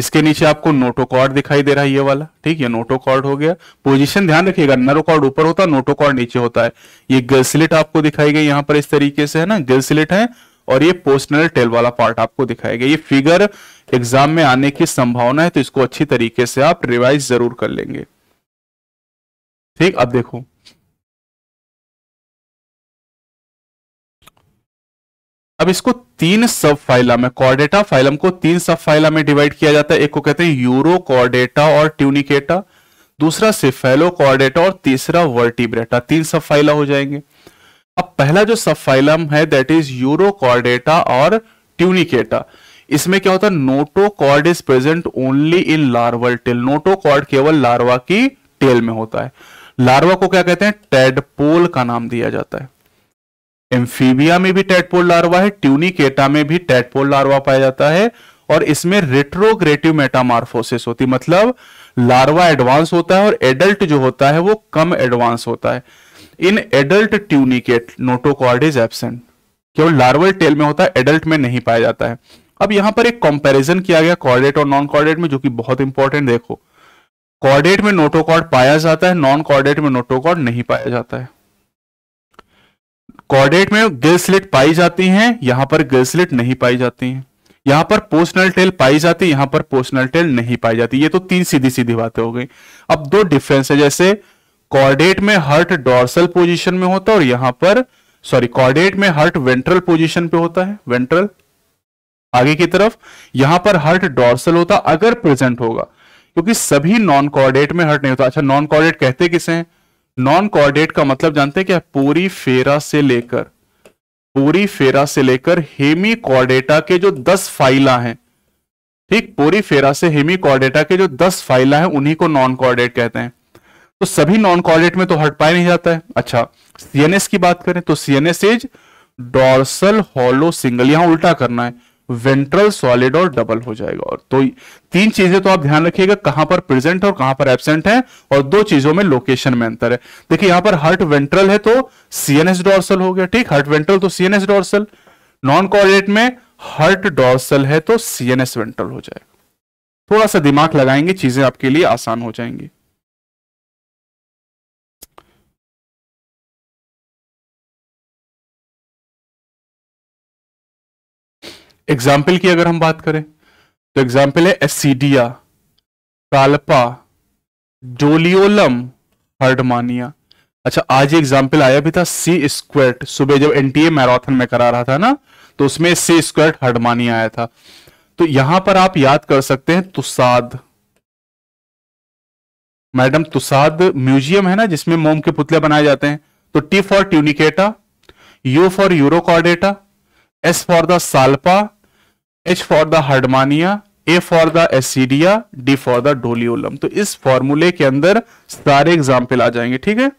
इसके नीचे आपको नोटोकॉर्ड दिखाई दे रहा है ये वाला ठीक है नोटोकॉर्ड हो गया पोजीशन ध्यान रखिएगा कॉर्ड ऊपर होता है नोटोकॉर्ड नीचे होता है ये गिल्सिलेट आपको दिखाई गई यहां पर इस तरीके से है ना गिल्सिलेट है और ये पोस्टनल टेल वाला पार्ट आपको दिखाएगा ये फिगर एग्जाम में आने की संभावना है तो इसको अच्छी तरीके से आप रिवाइज जरूर कर लेंगे ठीक अब देखो अब इसको तीन सब फाइला में कॉर्डेटा फाइलम को तीन सब फाइला में डिवाइड किया जाता है एक को कहते हैं यूरो कॉर्डेटा और ट्यूनिकेटा दूसरा सिफेलो कॉर्डेटा और तीसरा वर्टिब्रेटा तीन सब फाइला हो जाएंगे अब पहला जो सब फाइलम है दैट इज यूरोकॉर्डेटा और ट्यूनिकेटा इसमें क्या होता है notochord is present only in larval tail notochord केवल लार्वा की टेल में होता है लार्वा को क्या कहते हैं टेडपोल का नाम दिया जाता है एम्फीबिया में भी टेडपोल लार्वा है ट्यूनिकेटा में भी टेडपोल लार्वा पाया जाता है और इसमें रिट्रोग्रेटिव मेटामार्फोसिस होती मतलब लार्वा एडवांस होता है और एडल्ट जो होता है वो कम एडवांस होता है in adult tunicate notochord is absent केवल लार्वल टेल में होता है एडल्ट में नहीं पाया जाता है अब यहां पर एक कंपैरिजन किया गया कॉर्डेट और नॉन कॉर्डेट में जो कि बहुत इंपॉर्टेंट देखो कॉर्डेट में नोटोकॉर्ड पाया जाता है नॉन कॉर्डेट में नोटोकॉर्ड नहीं पाया जाता है कॉर्डेट में गिल्सलिट पाई जाती हैं यहां पर गिल्सलिट नहीं पाई जाती हैं यहां पर पोस्टनल टेल पाई जाती है यहां पर पोस्टनल टेल नहीं पाई जाती ये तो तीन सीधी सीधी बातें हो गई अब दो डिफरेंस है जैसे कॉर्डेट में हर्ट डॉर्सल पोजीशन में होता है और यहां पर सॉरी कॉर्डेट में हर्ट वेंट्रल पोजीशन पे होता है वेंट्रल आगे की तरफ यहां पर हर्ट डॉर्सल होता अगर प्रेजेंट होगा क्योंकि सभी नॉन कॉर्डेट में हर्ट नहीं होता अच्छा नॉन कॉर्डेट कहते किसे हैं नॉन कॉर्डेट का मतलब जानते हैं क्या पूरी फेरा से लेकर पूरी फेरा से लेकर हेमी कॉर्डेटा के जो दस फाइला हैं ठीक पूरी फेरा से हेमी कॉर्डेटा के जो दस फाइला हैं उन्हीं को नॉन कॉर्डेट कहते हैं तो सभी नॉन कॉलेट में तो हट पाया नहीं जाता है अच्छा सीएनएस की बात करें तो CNS is dorsal hollow single यहां उल्टा करना है वेंट्रल सॉलिड और डबल हो जाएगा और तो तीन चीजें तो आप ध्यान रखिएगा कहां पर प्रेजेंट और कहां पर एबसेंट है और दो चीजों में लोकेशन में अंतर है देखिए यहां पर हर्ट वेंट्रल है तो सीएनएस डॉर्सल हो गया ठीक हर्ट वेंट्रल तो सीएनएस डॉर्सल नॉन कॉर्डिनेट में हर्ट डॉर्सल है तो सीएनएस वेंट्रल हो जाएगा थोड़ा सा दिमाग लगाएंगे चीजें आपके लिए आसान हो जाएंगी एग्जाम्पल की अगर हम बात करें तो एग्जाम्पल है एसिडिया कालपा डोलियोलम हर्डमानिया अच्छा आज एग्जाम्पल आया भी था सी स्क्वेट सुबह जब एनटीए मैराथन में करा रहा था ना तो उसमें सी स्क्वेट हर्डमानिया आया था तो यहां पर आप याद कर सकते हैं तुसाद मैडम तुसाद म्यूजियम है ना जिसमें मोम के पुतले बनाए जाते हैं तो T for Tunicata U for Urochordata S for the Salpa H for the Herdmania A for the Ascidia D for the Doliolum तो इस फॉर्मूले के अंदर सारे एग्जाम्पल आ जाएंगे ठीक है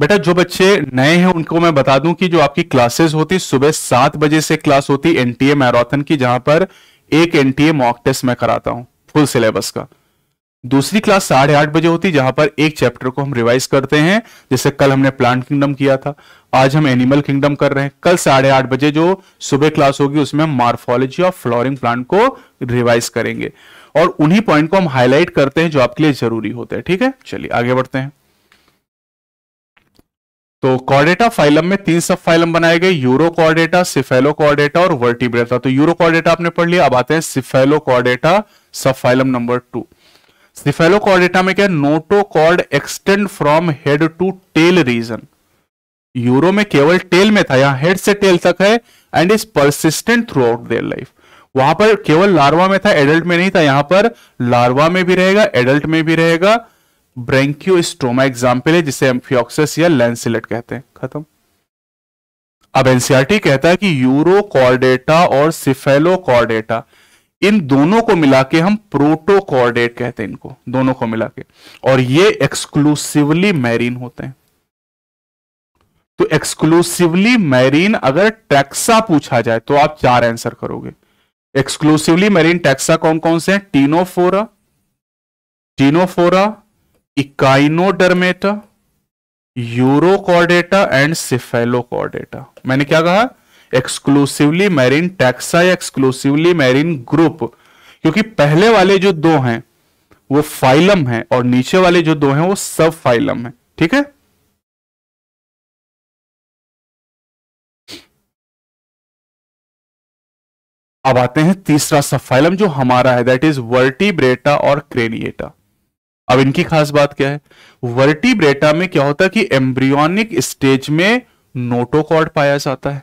बेटा जो बच्चे नए हैं उनको मैं बता दूं कि जो आपकी क्लासेस होती सुबह सात बजे से क्लास होती एनटीए मैराथन की जहां पर एक एनटीए मॉक टेस्ट मैं कराता हूं फुल सिलेबस का दूसरी क्लास साढ़े आठ बजे होती है जहां पर एक चैप्टर को हम रिवाइज करते हैं जैसे कल हमने प्लांट किंगडम किया था आज हम एनिमल किंगडम कर रहे हैं कल साढ़े आठ बजे जो सुबह क्लास होगी उसमें हम मार्फोलॉजी ऑफ फ्लोरिंग प्लांट को रिवाइज करेंगे और उन्हीं पॉइंट को हम हाईलाइट करते हैं जो आपके लिए जरूरी होते हैं ठीक है चलिए आगे बढ़ते हैं तो कॉर्डेटा फाइलम में तीन सब फाइलम बनाए गए यूरो कॉर्डेटा सिफेलो कॉर्डेटा और वर्टिब्रेटा तो यूरो कॉर्डेटा आपने पढ़ लिया अब आते हैं Cephalochordata subphylum number two Cephalochordata में क्या notochord extend from head to tail region Uro में केवल टेल में था यहां हेड से टेल तक है and is persistent throughout their life वहां पर केवल लार्वा में था एडल्ट में नहीं था यहां पर लार्वा में भी रहेगा एडल्ट में भी रहेगा ब्रेंक्यू स्ट्रोमा एग्जाम्पल है जिसे एम्फियोक्सिस या लेंसिलेट कहते हैं खत्म अब एनसीआरटी e कहता है कि यूरो कॉर्डेटा और सिफेलो कॉर्डेटा इन दोनों को मिला के हम प्रोटोकॉर्डेट कहते हैं इनको दोनों को मिला के और ये एक्सक्लूसिवली मैरीन होते हैं तो एक्सक्लूसिवली मैरीन अगर टैक्सा पूछा जाए तो आप चार आंसर करोगे एक्सक्लूसिवली मैरीन टैक्सा कौन कौन से हैं Ctenophora Ctenophora Echinodermata Urochordata and Cephalochordata मैंने क्या कहा एक्सक्लूसिवली मैरिन टैक्सा या एक्सक्लूसिवली मैरिन ग्रुप क्योंकि पहले वाले जो दो हैं वो फाइलम है और नीचे वाले जो दो हैं वो सब फाइलम है ठीक है अब आते हैं तीसरा सब फाइलम जो हमारा है दैट इज वर्टिब्रेटा और क्रेनिएटा अब इनकी खास बात क्या है वर्टिब्रेटा में क्या होता है कि एम्ब्रियोनिक स्टेज में नोटोकॉर्ड पाया जाता है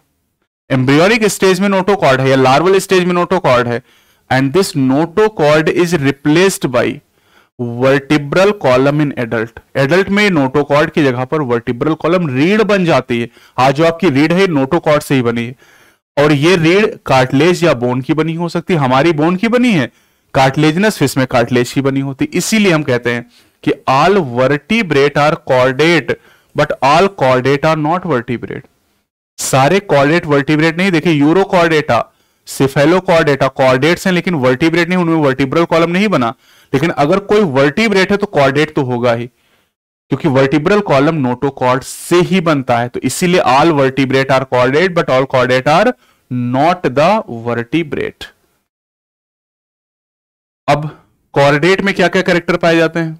एम्ब्रियोरिक स्टेज में नोटोकॉर्ड है या लार्वल स्टेज में नोटोकॉर्ड है and this notochord is replaced by vertebral column in adult adult में नोटोकॉर्ड की जगह पर वर्टिब्रल कॉलम रीढ़ बन जाती है आज जो आपकी रीढ़ है नोटोकॉर्ड से ही बनी है और ये रीढ़ कार्टलेज या बोन की बनी हो सकती है हमारी बोन की बनी है कार्टलेजनस फिश में कार्टलेज की बनी होती इसीलिए हम कहते हैं कि all vertebrate are chordate but all chordate are not vertebrate सारे कॉर्डेट वर्टिब्रेट नहीं देखिए Urochordata Cephalochordata chordates हैं लेकिन वर्टिब्रेट नहीं उनमें वर्टिब्रल कॉलम नहीं बना लेकिन अगर कोई वर्टिब्रेट है तो कॉर्डेट तो होगा ही क्योंकि वर्टिब्रल कॉलम नोटोकॉर्ड से ही बनता है तो इसीलिए all vertebrate are chordate but all chordate are not the vertebrate अब कॉर्डेट में क्या क्या कैरेक्टर पाए जाते हैं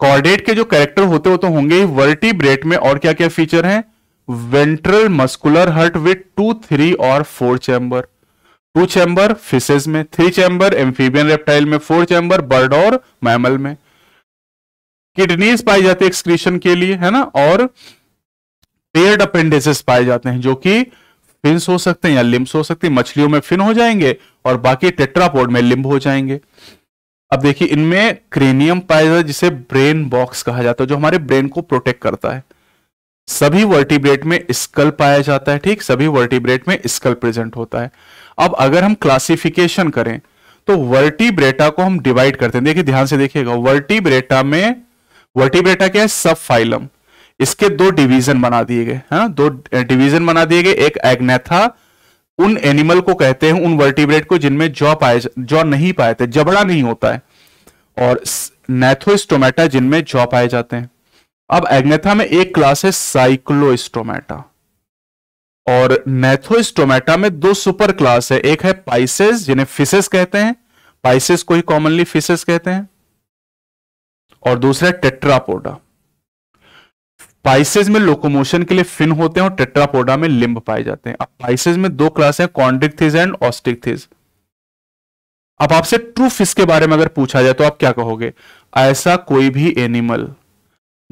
कॉर्डेट के जो कैरेक्टर होते हो तो होंगे ही वर्टिब्रेट में और क्या क्या फीचर हैं ventral muscular heart with two three और four chamber two chamber fishes में थ्री चैम्बर एम्फीबियन रेप्टाइल में फोर चैम्बर बर्ड और मैमल में किडनीज पाई जाती है एक्सक्रीशन के लिए है ना और पेयर्ड अपेंडिसेस पाए जाते हैं जो कि फिंस हो सकते हैं या लिम्स हो सकते हैं मछलियों में फिन हो जाएंगे और बाकी टेट्रापोड में लिम्ब हो जाएंगे अब देखिए इनमें क्रेनियम पाया जाता है जिसे ब्रेन बॉक्स कहा जाता है जो हमारे ब्रेन को प्रोटेक्ट करता है सभी वर्टिब्रेट में स्कल पाया जाता है ठीक सभी वर्टिब्रेट में स्कल प्रेजेंट होता है अब अगर हम क्लासिफिकेशन करें तो वर्टिब्रेटा को हम डिवाइड करते हैं देखिए ध्यान से देखिएगा वर्टिब्रेटा में वर्टिब्रेटा क्या है सब फाइलम इसके दो डिवीजन बना दिए गए हैं हाँ? दो डिवीजन बना दिए गए एक एग्नेथा उन एनिमल को कहते हैं उन वर्टिब्रेट को जिनमें जॉ पाए जॉ नहीं पाए थे जबड़ा नहीं होता है और नेथोस्टोमेटा जिनमें जॉ पाए जाते हैं अब एग्नेथा में एक क्लास है साइक्लोस्टोमेटा और नेथोस्टोमेटा में दो सुपर क्लास है एक है पाइसेस जिन्हें फिशेस कहते हैं पाइसेस को ही कॉमनली फिशेस कहते हैं और दूसरा है टेट्रापोडा पाइसेस में लोकोमोशन के लिए फिन होते हैं और टेट्रापोडा में लिंब पाए जाते हैं अब पाइसेस में दो क्लास है कॉन्ड्रिकथिस एंड ऑस्टिकथिस अब आपसे ट्रू फिश के बारे में अगर पूछा जाए तो आप क्या कहोगे ऐसा कोई भी एनिमल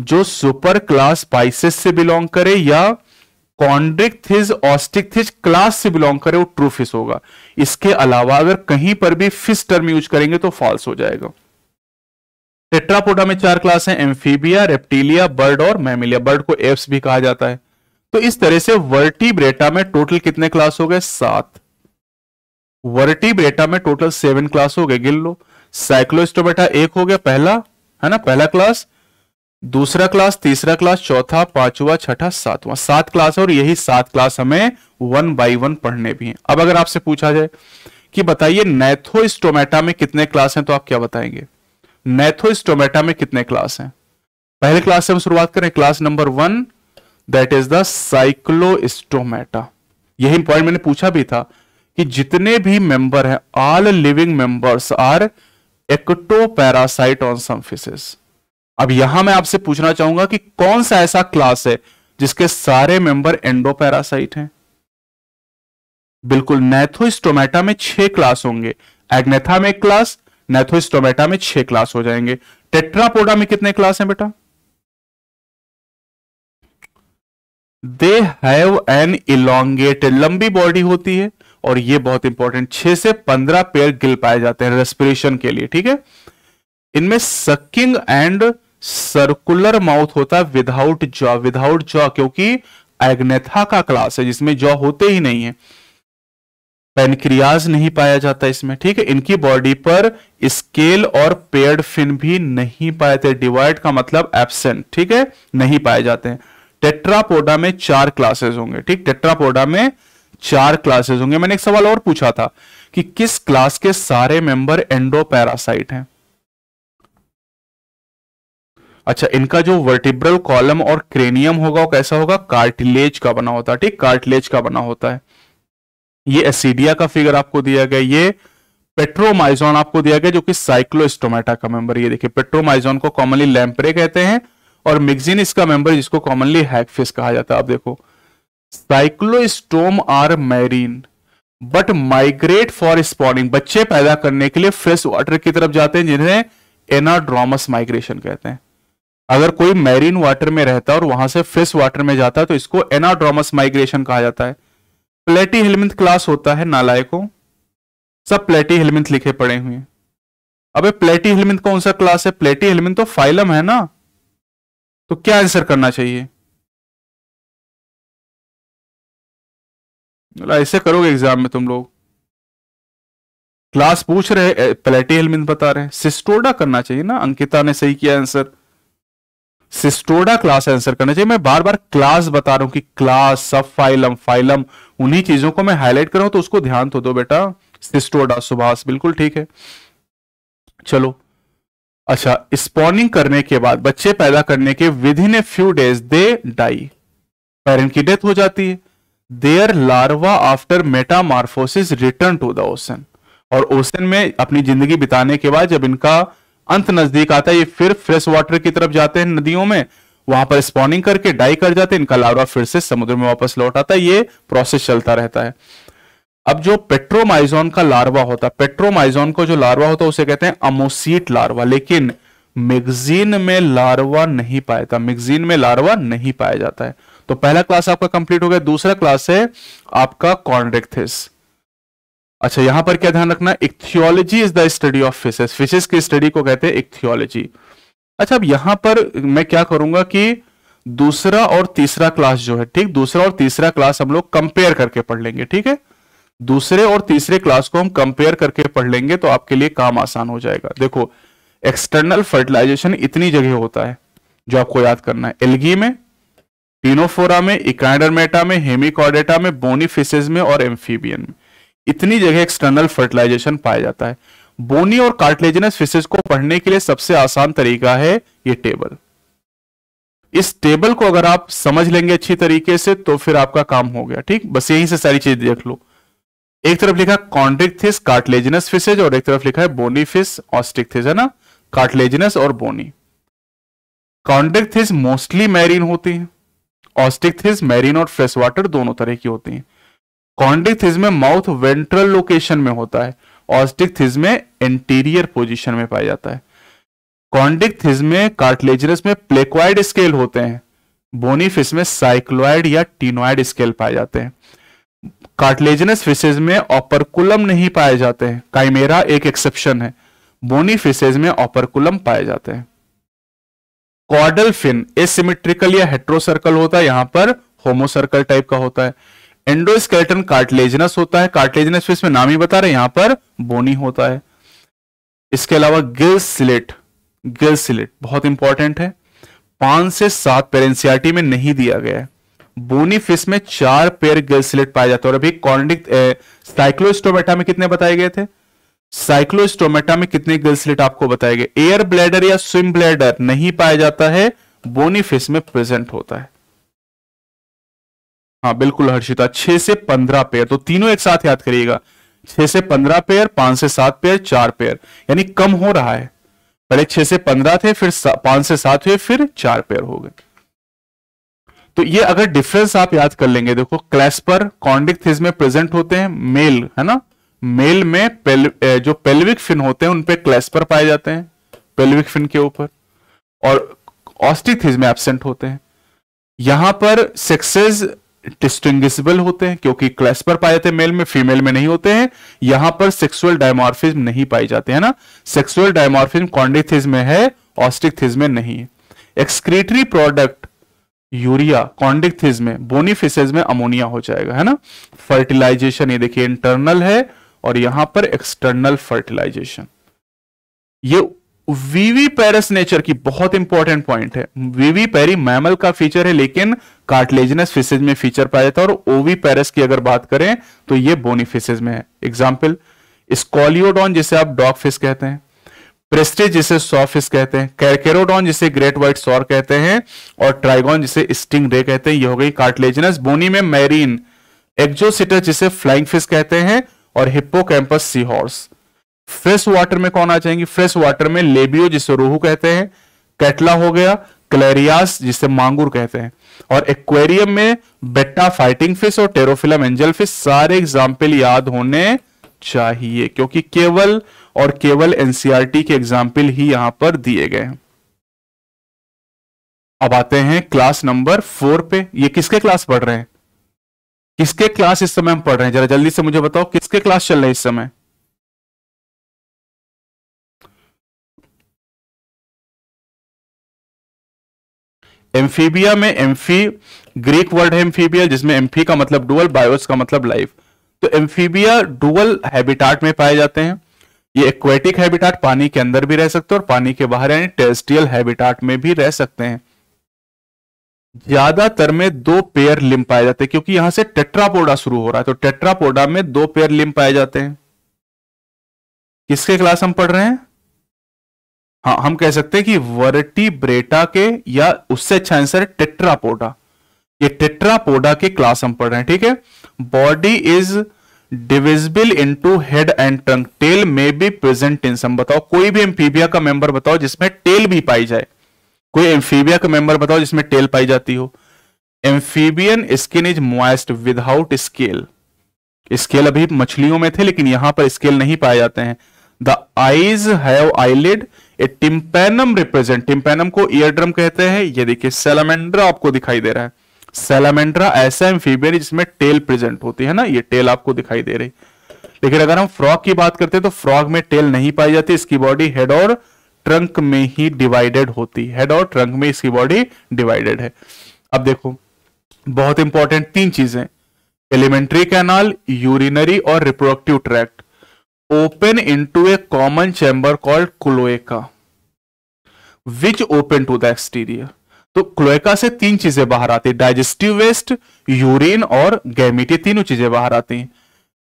जो सुपर क्लास स्पाइसेस से बिलोंग करे या कॉन्ड्रिक थिज ऑस्टिक थिज क्लास से बिलोंग करे वो ट्रू फिश होगा इसके अलावा अगर कहीं पर भी फिश टर्म यूज करेंगे तो फॉल्स हो जाएगा टेट्रापोडा में चार क्लास है एम्फीबिया रेप्टीलिया बर्ड और मैमिलिया बर्ड को एप्स भी कहा जाता है तो इस तरह से वर्टिब्रेटा में टोटल कितने क्लास हो गए सात वर्टिब्रेटा में टोटल सेवन क्लास हो गए गिल्लो साइक्लोस्टोबेटा साइक्लोस्टोमेटा एक हो गया पहला है ना पहला क्लास दूसरा क्लास तीसरा क्लास चौथा पांचवा छठा सातवां सात क्लास और यही सात क्लास हमें वन बाई वन पढ़ने भी हैं अब अगर आपसे पूछा जाए कि बताइए नैथोस्टोमेटा में कितने क्लास हैं तो आप क्या बताएंगे नैथोस्टोमेटा में कितने क्लास हैं पहले क्लास से हम शुरुआत करें class number one that is the Cyclostomata यही पॉइंट मैंने पूछा भी था कि जितने भी मेंबर हैं all living members are ectoparasite on some fishes अब यहां मैं आपसे पूछना चाहूंगा कि कौन सा ऐसा क्लास है जिसके सारे मेंबर एंडोपैरासाइट हैं बिल्कुल नेथोस्टोमेटा में छह क्लास होंगे एग्नेथा में एक क्लास नेथोस्टोमेटा में छह क्लास हो जाएंगे टेट्रापोडा में कितने क्लास हैं बेटा दे हैव एन इलोंगेटेड लंबी बॉडी होती है और ये बहुत इंपॉर्टेंट छह से पंद्रह पेयर गिल पाए जाते हैं रेस्पिरेशन के लिए ठीक है इनमें सकिंग एंड सर्कुलर माउथ होता है विदाउट जॉ विदाउट जॉ क्योंकि एग्नेथा का क्लास है जिसमें जॉ होते ही नहीं है पेनक्रियाज नहीं पाया जाता इसमें ठीक है इनकी बॉडी पर स्केल और पेयर्ड फिन भी नहीं पाए थे डिवाइड का मतलब एबसेंट ठीक है नहीं पाए जाते हैं टेट्रापोडा में चार क्लासेस होंगे ठीक टेट्रापोडा में चार क्लासेस होंगे मैंने एक सवाल और पूछा था कि किस क्लास के सारे मेंबर एंडोपैरासाइट हैं अच्छा इनका जो वर्टिब्रल कॉलम और क्रेनियम होगा वो कैसा होगा कार्टिलेज का बना होता है ठीक कार्टिलेज का बना होता है ये एसिडिया का फिगर आपको दिया गया ये पेट्रोमाइजोन आपको दिया गया जो कि साइक्लोस्टोमेटा का मेंबर ये देखिए पेट्रोमाइजोन को कॉमनली लैम्परे कहते हैं और मिक्सिन इसका मेंबर जिसको कॉमनली हैगफिश कहा जाता है आप देखो cyclostome are marine but migrate for spawning बच्चे पैदा करने के लिए फ्रेश वाटर की तरफ जाते हैं जिन्हें एनाड्रोमस माइग्रेशन कहते हैं अगर कोई मैरीन वाटर में रहता है और वहां से फ्रेश वाटर में जाता है तो इसको एनाड्रोमस माइग्रेशन कहा जाता है प्लेटी हेलमिंथ क्लास होता है नालायकों सब प्लेटी हेलमिंथ लिखे पड़े हुए हैं अबे प्लेटी हेलमिंथ कौन सा क्लास है प्लेटी हेलमिंथ तो फाइलम है ना तो क्या आंसर करना चाहिए ऐसे करोगे एग्जाम में तुम लोग क्लास पूछ रहे प्लेटी हेलमिंथ बता रहे सिस्टोडा करना चाहिए ना अंकिता ने सही किया आंसर सिस्टोडा क्लास आंसर करना चाहिए मैं बार बार क्लास बता रहा हूं कि क्लास सब फाइलम फाइलम उन्हीं चीजों को मैं हाईलाइट कर रहा हूं तो उसको ध्यान तो दो बेटा सिस्टोडा सुभाष बिल्कुल ठीक है चलो अच्छा स्पॉनिंग करने के बाद बच्चे पैदा करने के within a few days they die parent की डेथ हो जाती है their larva after metamorphosis return to the ocean और ओशन में अपनी जिंदगी बिताने के बाद जब इनका अंत नजदीक आता है ये फिर फ्रेश वाटर की तरफ जाते हैं नदियों में वहां पर स्पॉनिंग करके डाई कर जाते हैं इनका लार्वा फिर से समुद्र में वापस लौट आता है ये प्रोसेस चलता रहता है अब जो पेट्रोमाइजोन का लार्वा होता है पेट्रोमाइजोन को जो लार्वा होता है उसे कहते हैं अमोसीट लार्वा लेकिन मैगजीन में लार्वा नहीं पाया था मैगजीन में लार्वा नहीं पाया जाता है तो पहला क्लास आपका कंप्लीट हो गया दूसरा क्लास है आपका कॉन्ड्रेक्थिस अच्छा यहां पर क्या ध्यान रखना ichthyology is the study of fishes fishes की स्टडी को कहते हैं थियोलॉजी अच्छा अब यहां पर मैं क्या करूंगा कि दूसरा और तीसरा क्लास जो है ठीक दूसरा और तीसरा क्लास हम लोग कंपेयर करके पढ़ लेंगे ठीक है दूसरे और तीसरे क्लास को हम कंपेयर करके पढ़ लेंगे तो आपके लिए काम आसान हो जाएगा देखो एक्सटर्नल फर्टिलाइजेशन इतनी जगह होता है जो आपको याद करना है एलगी में पिनोफोरा में इकाइडरमेटा में हेमिकॉडेटा में फिशेज में और एम्फीबियन में इतनी जगह एक्सटर्नल फर्टिलाइजेशन पाया जाता है बोनी और कार्टिलेजिनस फिशेज को पढ़ने के लिए सबसे आसान तरीका है ये टेबल इस टेबल को अगर आप समझ लेंगे अच्छी तरीके से तो फिर आपका काम हो गया ठीक बस यहीं से सारी चीज देख लो एक तरफ लिखा कॉन्ड्रिकथिस कार्टिलेजिनस फिशेज और एक तरफ लिखा है बोनी फिश ऑस्टिकथिस है ना कार्टिलेजिनस और बोनी कॉन्ड्रिकथिस मोस्टली मैरीन होती है ऑस्टिकथिस मैरीन और फ्रेश वाटर दोनों तरह की होती है कॉन्डिथिज में माउथ वेंट्रल लोकेशन में होता है ऑस्टिक थिज में इंटीरियर पोजिशन में पाया जाता है थिज में कार्टिलेजरस में प्लेक्वाइड स्केल होते हैं बोनीफिश में साइक्लोइड या टीनोइड स्केल पाए जाते हैं कार्टिलेजनस फिशेज में ऑपरकुलम नहीं पाए जाते हैं काइमेरा एक एक्सेप्शन है बोनी फिशेज में ऑपरकुलम पाए जाते हैं कॉर्डल फिन एसिमेट्रिकल या हेट्रोसर्कल होता है यहां पर होमोसर्कल टाइप का होता है एंडोस्केलेटन कार्टिलेजनस होता है कार्टिलेजनस इसमें नाम ही बता रहे यहां पर बोनी होता है इसके अलावा गिल सिलेट गिल सिलेट बहुत इंपॉर्टेंट है पांच से सात पेर एनसीआरटी में नहीं दिया गया है बोनी फिश में चार पेयर गिल सिलेट पाया जाता है और अभी कॉर्निक साइक्लोस्टोमेटा में कितने बताए गए थे साइक्लोस्टोमेटा में कितने गिल सिलेट आपको बताए गए एयर ब्लैडर या स्विम ब्लैडर नहीं पाया जाता है बोनी फिश में प्रेजेंट होता है हाँ बिल्कुल हर्षिता छह से पंद्रह पेयर तो तीनों एक साथ याद करिएगा छह से पंद्रह पेयर पांच से सात पेयर चार पेयर यानी कम हो रहा है पहले छह से पंद्रह थे फिर पांच से सात हुए फिर चार पेयर हो गए तो ये अगर डिफरेंस आप याद कर लेंगे देखो क्लैस्पर कॉन्डिक थिज में प्रेजेंट होते हैं मेल है ना मेल में पेल, जो पेल्विक फिन होते हैं उनपे क्लैस्पर पाए जाते हैं पेल्विक फिन के ऊपर और ऑस्टिक में एबसेंट होते हैं यहां पर सेक्सेस डिस्टिंग्विशेबल होते हैं क्योंकि क्लैस्पर पाए जाते हैं मेल में फीमेल में नहीं होते हैं यहां पर सेक्सुअल डायमोर्फिज्म नहीं पाए जाते हैं ना सेक्सुअल डायमोर्फिज्म कॉन्डिथिज में है ऑस्टिक थिज में नहीं है excretory product urea Chondrichthyes में बोनीफिसेज में अमोनिया हो जाएगा है ना फर्टिलाइजेशन ये देखिए इंटरनल है और यहां पर एक्सटर्नल फर्टिलाइजेशन ये वीवी पेरस नेचर की बहुत इंपॉर्टेंट पॉइंट है वीवी पेरी मैमल का फीचर है लेकिन कार्टलेजनस फिशेज में फीचर पाया जाता है और ओवी पेरस की अगर बात करें तो ये बोनी फिशेज में है एग्जाम्पल स्कॉलियोडॉन जिसे आप डॉग फिश कहते हैं प्रेस्टेज जिसे सॉ फिश कहते हैं कैरकेरोडॉन जिसे ग्रेट व्हाइट सॉर कहते हैं और ट्राइगॉन जिसे स्टिंग रे कहते हैं ये हो गई कार्टलेजनस बोनी में मैरीन एक्जोसिटर जिसे फ्लाइंग फिश कहते हैं और Hippocampus sea horse fresh water में कौन आ जाएंगी फ्रेश वाटर में लेबियो जिसे रोहू कहते हैं कैटला हो गया क्लेरियास जिसे मांगूर कहते हैं और एक्वेरियम में बेटा फाइटिंग फिश और टेरोफिलम एंजल फिश सारे एग्जाम्पल याद होने चाहिए क्योंकि केवल और केवल एनसीआरटी के एग्जाम्पल ही यहां पर दिए गए हैं अब आते हैं क्लास नंबर फोर पे ये किसके क्लास पढ़ रहे हैं किसके क्लास इस समय हम पढ़ रहे हैं जरा जल्दी से मुझे बताओ किसके क्लास चल रहे हैं इस समय एम्फीबिया में एम्फी ग्रीक वर्ड है एम्फीबिया जिसमें एम्फी का मतलब डुअल बायोस का मतलब लाइफ तो एम्फीबिया डुअल हैबिटाट में पाए जाते हैं ये एक्वेटिक हैबिटाट पानी के अंदर भी रह सकते हैं और पानी के बाहर यानी टेरेस्ट्रियल हैबिटाट में भी रह सकते हैं ज्यादातर में दो पेयर लिम पाए जाते हैं क्योंकि यहां से टेट्रापोडा शुरू हो रहा है तो टेट्रापोडा में दो पेयर लिम पाए जाते हैं किसके क्लास हम पढ़ रहे हैं हाँ हम कह सकते हैं कि ब्रेटा के या उससे अच्छा आंसर टेट्रापोडा ये टेट्रापोडा के क्लास हम पढ़ रहे हैं ठीक है body is divisible into head and trunk tail may be present in some बताओ कोई भी एम्फीबिया का मेंबर बताओ जिसमें टेल भी पाई जाए कोई एम्फीबिया का मेंबर बताओ जिसमें टेल पाई जाती हो amphibian skin is moist without scale scale अभी मछलियों में थे लेकिन यहां पर स्केल नहीं पाए जाते हैं the eyes have eyelid a tympanum represent tympanum को ड्रम कहते हैं ये देखिए सेलामेंड्रा आपको दिखाई दे रहा है सेलामेंड्रा ऐसा एम्फीबियन जिसमें टेल प्रेजेंट होती है ना ये टेल आपको दिखाई दे रही लेकिन अगर हम फ्रॉग की बात करते हैं तो फ्रॉग में टेल नहीं पाई जाती इसकी बॉडी हेड और ट्रंक में ही डिवाइडेड होती है हेड और ट्रंक में इसकी बॉडी डिवाइडेड है अब देखो बहुत इंपॉर्टेंट तीन चीजें एलिमेंट्री कैनाल यूरिनरी और reproductive tract into a common chamber called cloaca which open to the exterior तो क्लोएका से तीन चीजें बाहर आती है डाइजेस्टिव वेस्ट यूरिन और गैमिट तीनों चीजें बाहर आती हैं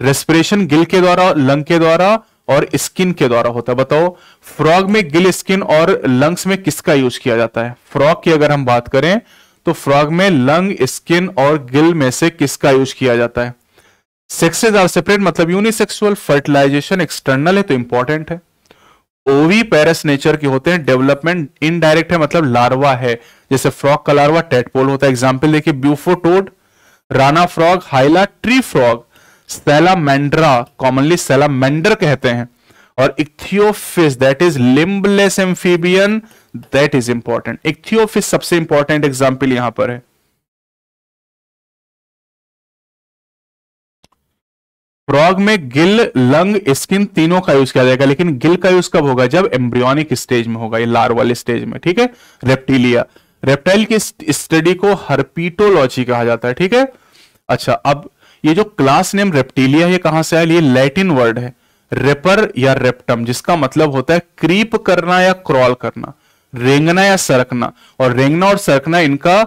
रेस्पिरेशन गिल के द्वारा लंग के द्वारा और स्किन के द्वारा होता है बताओ फ्रॉग में गिल स्किन और लंग्स में किसका यूज किया जाता है फ्रॉग की अगर हम बात करें तो फ्रॉग में लंग स्किन और गिल में से किसका यूज किया जाता है सेक्सेज आर सेपरेट मतलब यूनिसेक्सुअल फर्टिलाइजेशन एक्सटर्नल है तो इंपॉर्टेंट है ओवी पेरस नेचर के होते हैं डेवलपमेंट इनडायरेक्ट है मतलब लार्वा है जैसे फ्रॉग का लार्वा टेटपोल होता है एग्जाम्पल देखिए Bufo toad Rana frog Hyla tree frog Salamandra commonly salamander कहते हैं और Ichthyophis that is limbless amphibian that is important Ichthyophis सबसे इंपॉर्टेंट एग्जाम्पल यहां पर है फ्रॉग में गिल लंग स्किन तीनों का यूज किया जाएगा लेकिन गिल का यूज कब होगा जब एम्ब्रियोनिक स्टेज में होगा ये लार्वल स्टेज में ठीक है रेप्टिलिया रेप्टाइल की स्टडी को हर्पीटोलॉजी कहा जाता है ठीक है अच्छा अब ये जो क्लास नेम रेप्टिलिया ये कहां से आया ये लैटिन वर्ड है रेपर या रेप्टम जिसका मतलब होता है क्रीप करना या क्रॉल करना रेंगना या सरकना और रेंगना और सरकना इनका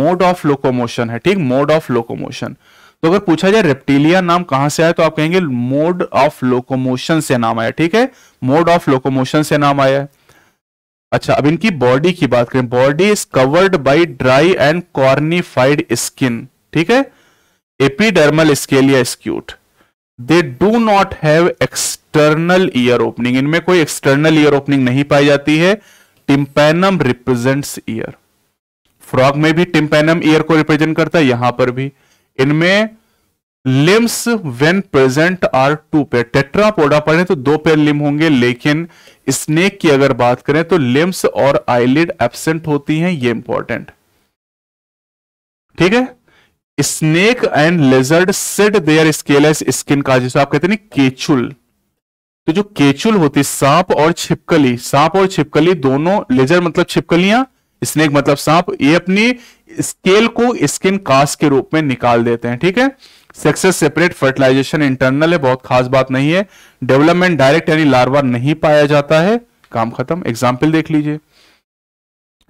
मोड ऑफ लोकोमोशन है ठीक मोड ऑफ लोकोमोशन तो अगर पूछा जाए रेप्टिलिया नाम कहां से आया तो आप कहेंगे मोड ऑफ लोकोमोशन से नाम आया ठीक है मोड ऑफ लोकोमोशन से नाम आया अच्छा अब इनकी बॉडी की बात करें body is covered by dry and cornified skin ठीक है एपीडर्मल स्केलिया scute they do not have external ear opening इनमें कोई एक्सटर्नल ईयर ओपनिंग नहीं पाई जाती है टिम्पेनम रिप्रेजेंट्स ईयर फ्रॉग में भी टिम्पेनम ईयर को रिप्रेजेंट करता है यहां पर भी इनमें limbs when present are two pair Tetrapoda पढ़े तो दो पेयर लिम होंगे लेकिन स्नेक की अगर बात करें तो लिम्स और आईलिड एबसेंट होती हैं ये इंपॉर्टेंट ठीक है snake and lizard shed their scales skin का जिसे आप कहते हैं केचुल तो जो केचुल होती सांप और छिपकली सांप और छिपकली दोनों लेजर मतलब छिपकलियां स्नेक मतलब सांप ये अपनी स्केल को स्किन कास्ट के रूप में निकाल देते हैं ठीक है सेक्सेस सेपरेट फर्टिलाइजेशन इंटरनल है बहुत खास बात नहीं है डेवलपमेंट डायरेक्ट यानी लार्वा नहीं पाया जाता है काम खत्म एग्जाम्पल देख लीजिए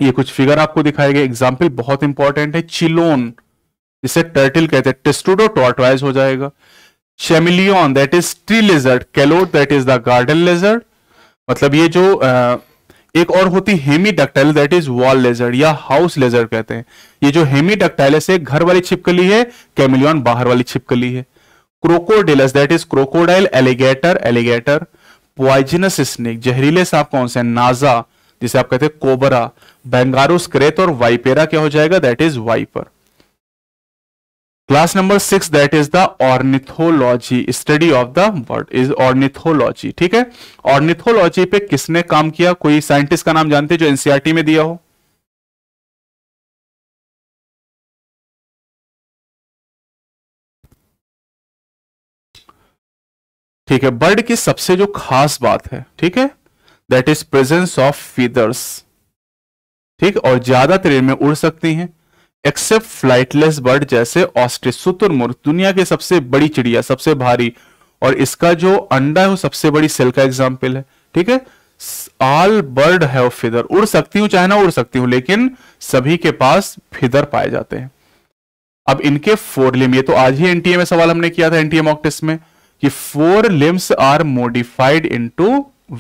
ये कुछ फिगर आपको दिखाई गए एग्जाम्पल बहुत इंपॉर्टेंट है चिलोन जिसे टर्टिल कहते हैं टेस्टूडो टॉर्टवाइज हो जाएगा chameleon that is tree lizard Calotes that is the garden lizard मतलब ये जो एक और होती Hemidactylus that is wall lizard या हाउस लेजर कहते हैं ये जो हेमी डक्टाइल है घर वाली छिपकली है कैमिलियन बाहर वाली छिपकली है Crocodylus that is crocodile alligator alligator poisonous snake जहरीले सांप कौन से नाजा जिसे आप कहते हैं कोबरा बेंगारू स्क्रेत और वाइपेरा क्या हो जाएगा that is viper class number six that is the ornithology study of the bird is ornithology ठीक है ऑर्निथोलॉजी पे किसने काम किया कोई साइंटिस्ट का नाम जानते जो एनसीआरटी e में दिया हो ठीक है बर्ड की सबसे जो खास बात है ठीक है that is presence of feathers ठीक और ज्यादा तेरे में उड़ सकती हैं एक्सेप्ट फ्लाइटलेस बर्ड जैसे ऑस्ट्रिच सुतुरमुर्ग दुनिया के सबसे बड़ी चिड़िया सबसे भारी और इसका जो अंडा है वो सबसे बड़ी सेल का एग्जाम्पल है ठीक है ऑल बर्ड है फिदर उड़ सकती हूं चाहे ना उड़ सकती हूं लेकिन सभी के पास फिदर पाए जाते हैं अब इनके फोर लिम ये तो आज ही एनटीए में सवाल हमने किया था एनटीए मॉक टेस्ट में कि fore limbs are modified into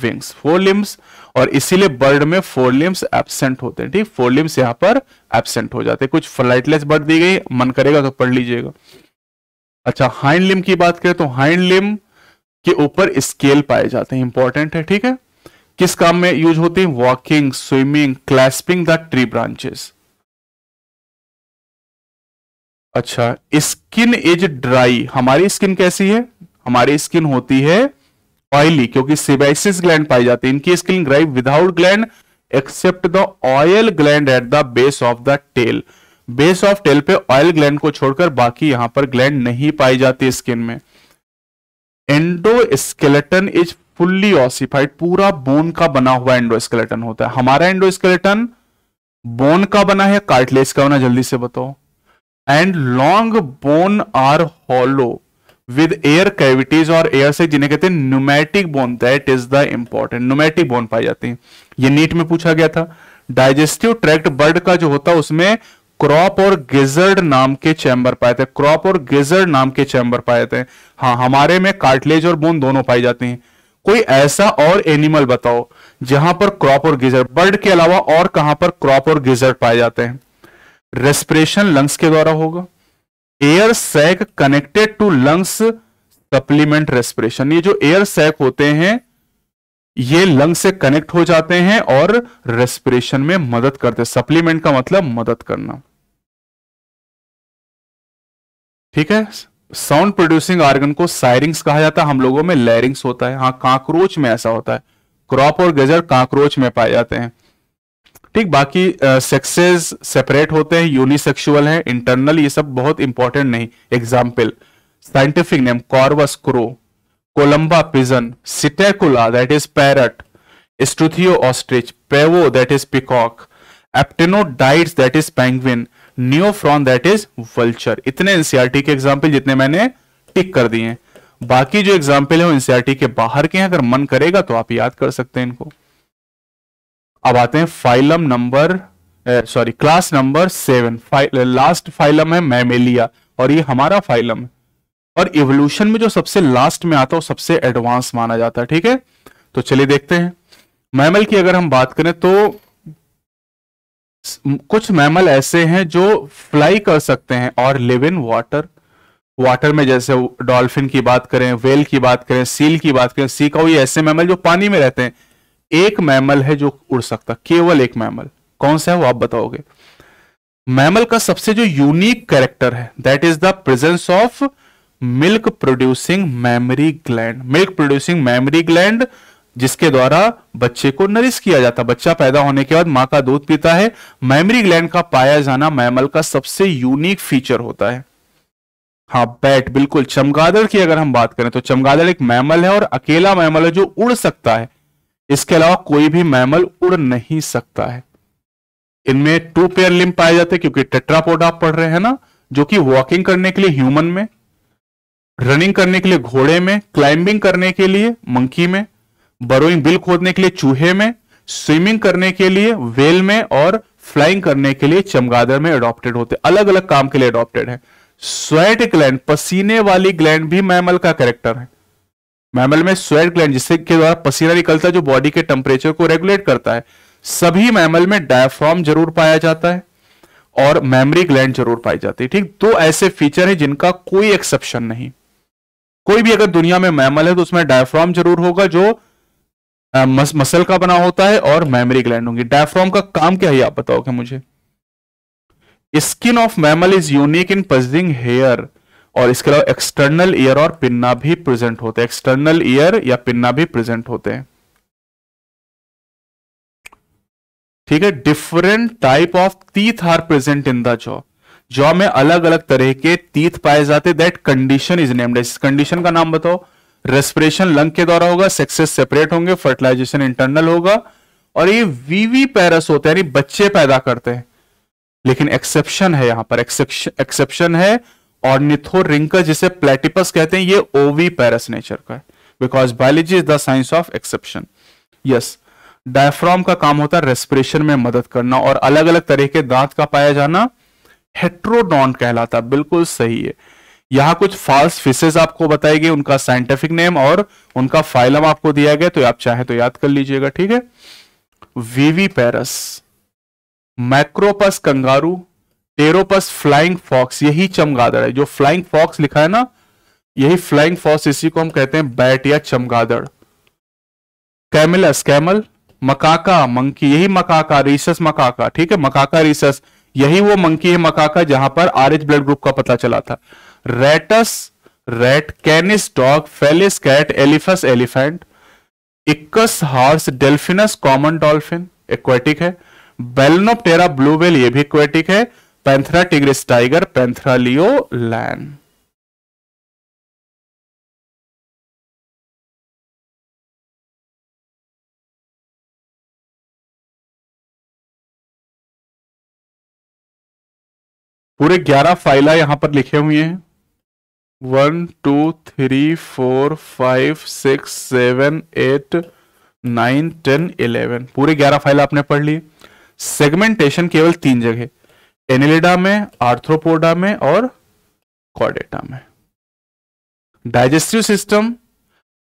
wings fore limbs और इसीलिए बर्ड में फोर लिम्स एबसेंट होते हैं ठीक फोर लिम्स यहाँ पर एबसेंट हो जाते हैं कुछ फ्लाइटलेस बर्ड दी गई मन करेगा तो पढ़ लीजिएगा अच्छा हाइंड लिम की बात करें तो हाइंड लिम के ऊपर स्केल पाए जाते हैं इंपॉर्टेंट है ठीक है किस काम में यूज होते हैं walking swimming clasping the tree branches अच्छा स्किन इज ड्राई हमारी स्किन कैसी है हमारी स्किन होती है ऑयली क्योंकि सेबेसिस ग्लैंड पाई जाती है इनकी स्किन ग्राइव without gland except the oil gland at the base of the tail base of tail पे ऑयल ग्लैंड को छोड़कर बाकी यहां पर ग्लैंड नहीं पाई जाती स्किन में एंडोस्केलेटन इज फुल्ली ऑसिफाइड पूरा बोन का बना हुआ एंडोस्केलेटन होता है हमारा एंडोस्केलेटन बोन का बना है कार्टलेज का बना जल्दी से बताओ and long bone are hollow with air cavities और एयर से जिन्हें कहते हैं pneumatic bone that is the important pneumatic bone पाई जाती है ये नीट में पूछा गया था डाइजेस्टिव ट्रैक्ट बर्ड का जो होता है उसमें क्रॉप और गिजर्ड नाम के चैम्बर पाए थे क्रॉप और गिजर्ड नाम के चैम्बर पाए थे हाँ हमारे में कार्टलेज और बोन दोनों पाई जाती हैं कोई ऐसा और एनिमल बताओ जहां पर क्रॉप और गिजर्ड बर्ड के अलावा और कहां पर क्रॉप और गिजर्ड पाए जाते हैं रेस्पिरेशन लंग्स के द्वारा होगा air sac connected to lungs supplement respiration ये जो एयर सैक होते हैं ये लंग से कनेक्ट हो जाते हैं और रेस्पिरेशन में मदद करते हैं सप्लीमेंट का मतलब मदद करना ठीक है साउंड प्रोड्यूसिंग आर्गन को साइरिंग्स कहा जाता है हम लोगों में लैरिंग्स होता है हाँ कांक्रोच में ऐसा होता है क्रॉप और गजर कांक्रोच में पाए जाते हैं ठीक बाकी सेक्सेस सेपरेट होते हैं यूनिसेक्सुअल हैं इंटरनल ये सब बहुत इंपॉर्टेंट नहीं example scientific name Corvus crow Columba pigeon Psittacula that is parrot Struthio ostrich Pavo that is peacock डाइट that is penguin Neophron that is vulture इतने एनसीआरटी के एग्जाम्पल जितने मैंने टिक कर दिए बाकी जो एग्जाम्पल है वो एनसीआरटी के बाहर के हैं अगर मन करेगा तो आप याद कर सकते हैं इनको अब आते हैं phylum number sorry class number seven phylum last phylum है मैमेलिया और ये हमारा फाइलम है और इवोल्यूशन में जो सबसे लास्ट में आता है वो सबसे एडवांस माना जाता है ठीक है तो चलिए देखते हैं मैमल की अगर हम बात करें तो कुछ मैमल ऐसे हैं जो फ्लाई कर सकते हैं और लिव इन वाटर वाटर में जैसे डॉल्फिन की बात करें वेल की बात करें सील की बात करें सी का ऐसे मैमल जो पानी में रहते हैं एक मैमल है जो उड़ सकता केवल एक मैमल कौन सा है वो आप बताओगे मैमल का सबसे जो यूनिक कैरेक्टर है that is the presence of milk producing mammary gland milk producing mammary gland जिसके द्वारा बच्चे को नरिश किया जाता बच्चा पैदा होने के बाद मां का दूध पीता है मैमरी ग्लैंड का पाया जाना मैमल का सबसे यूनिक फीचर होता है हाँ बैट बिल्कुल चमगादड़ की अगर हम बात करें तो चमगादड़ एक मैमल है और अकेला मैमल है जो उड़ सकता है इसके अलावा कोई भी मैमल उड़ नहीं सकता है इनमें टू पेयर लिम्ब पाए जाते हैं क्योंकि टेट्रापोड आप पढ़ रहे हैं ना जो कि वॉकिंग करने के लिए ह्यूमन में रनिंग करने के लिए घोड़े में क्लाइंबिंग करने के लिए मंकी में बरोइंग बिल खोदने के लिए चूहे में स्विमिंग करने के लिए वेल में और फ्लाइंग करने के लिए चमगादड़ में अडॉप्टेड होते अलग अलग काम के लिए अडॉप्टेड है स्वेट ग्लैंड पसीने वाली ग्लैंड भी मैमल का कैरेक्टर है मैमल में स्वेट ग्लैंड जिससे के द्वारा पसीना निकलता है जो बॉडी के टेम्परेचर को रेगुलेट करता है सभी मैमल में डायफ्राम जरूर पाया जाता है और मैमरी ग्लैंड जरूर पाई जाती है ठीक दो ऐसे फीचर हैं जिनका कोई एक्सेप्शन नहीं कोई भी अगर दुनिया में मैमल है तो उसमें डायफ्राम जरूर होगा जो आ, मस, मसल का बना होता है और मैमरी ग्लैंड होगी डायफ्राम का काम क्या है आप बताओगे मुझे skin of mammal is unique in possessing hair और इसके अलावा एक्सटर्नल ईयर और पिन्ना भी प्रेजेंट होते हैं एक्सटर्नल ईयर या पिन्ना भी प्रेजेंट होते हैं ठीक है different type of teeth are present in the jaw jaw में अलग अलग तरह के तीथ पाए जाते दैट कंडीशन इज नेम्ड इस कंडीशन का नाम बताओ रेस्पिरेशन लंग के द्वारा होगा सेक्सेस सेपरेट होंगे फर्टिलाइजेशन इंटरनल होगा और ये वीवी पैरस होते हैं यानी बच्चे पैदा करते हैं लेकिन एक्सेप्शन है यहां पर एक्सेप्शन है ऑर्निथोरिंका जिसे प्लेटिपस कहते हैं ये ओवी पैरस नेचर का है because biology is the science of exception yes diaphragm का काम होता है रेस्पिरेशन में मदद करना और अलग अलग तरह के दांत का पाया जाना हेट्रोडॉन्ट कहलाता बिल्कुल सही है यहां कुछ फॉल्स फिशेज आपको बताएगी उनका साइंटिफिक नेम और उनका फाइलम आपको दिया गया तो आप चाहे तो याद कर लीजिएगा ठीक है viviparous Macropus kangaroo Pteropus flying fox यही चमगादड़ है जो फ्लाइंग फॉक्स लिखा है ना यही फ्लाइंग फॉक्स इसी को हम कहते हैं बैट या चमगादड़ कैमिलस कैमल मकाका मंकी यही मकाका रिसस मकाका ठीक है मकाका रिसस यही वो मंकी है मकाका जहां पर आरएच ब्लड ग्रुप का पता चला था Rattus rat Canis dog Felis cat Elephas elephant Equus horse Delphinus common dolphin aquatic है बेलनोपटेरा ब्लूबेल ये भी एक्वेटिक है Panthera tigris tiger Panthera leo lion पूरे ग्यारह फाइला यहां पर लिखे हुए हैं one two three four five six seven eight nine ten eleven पूरे ग्यारह फाइल आपने पढ़ ली सेगमेंटेशन केवल तीन जगह एनिलिडा में आर्थ्रोपोडा में और कॉडेटा में डाइजेस्टिव सिस्टम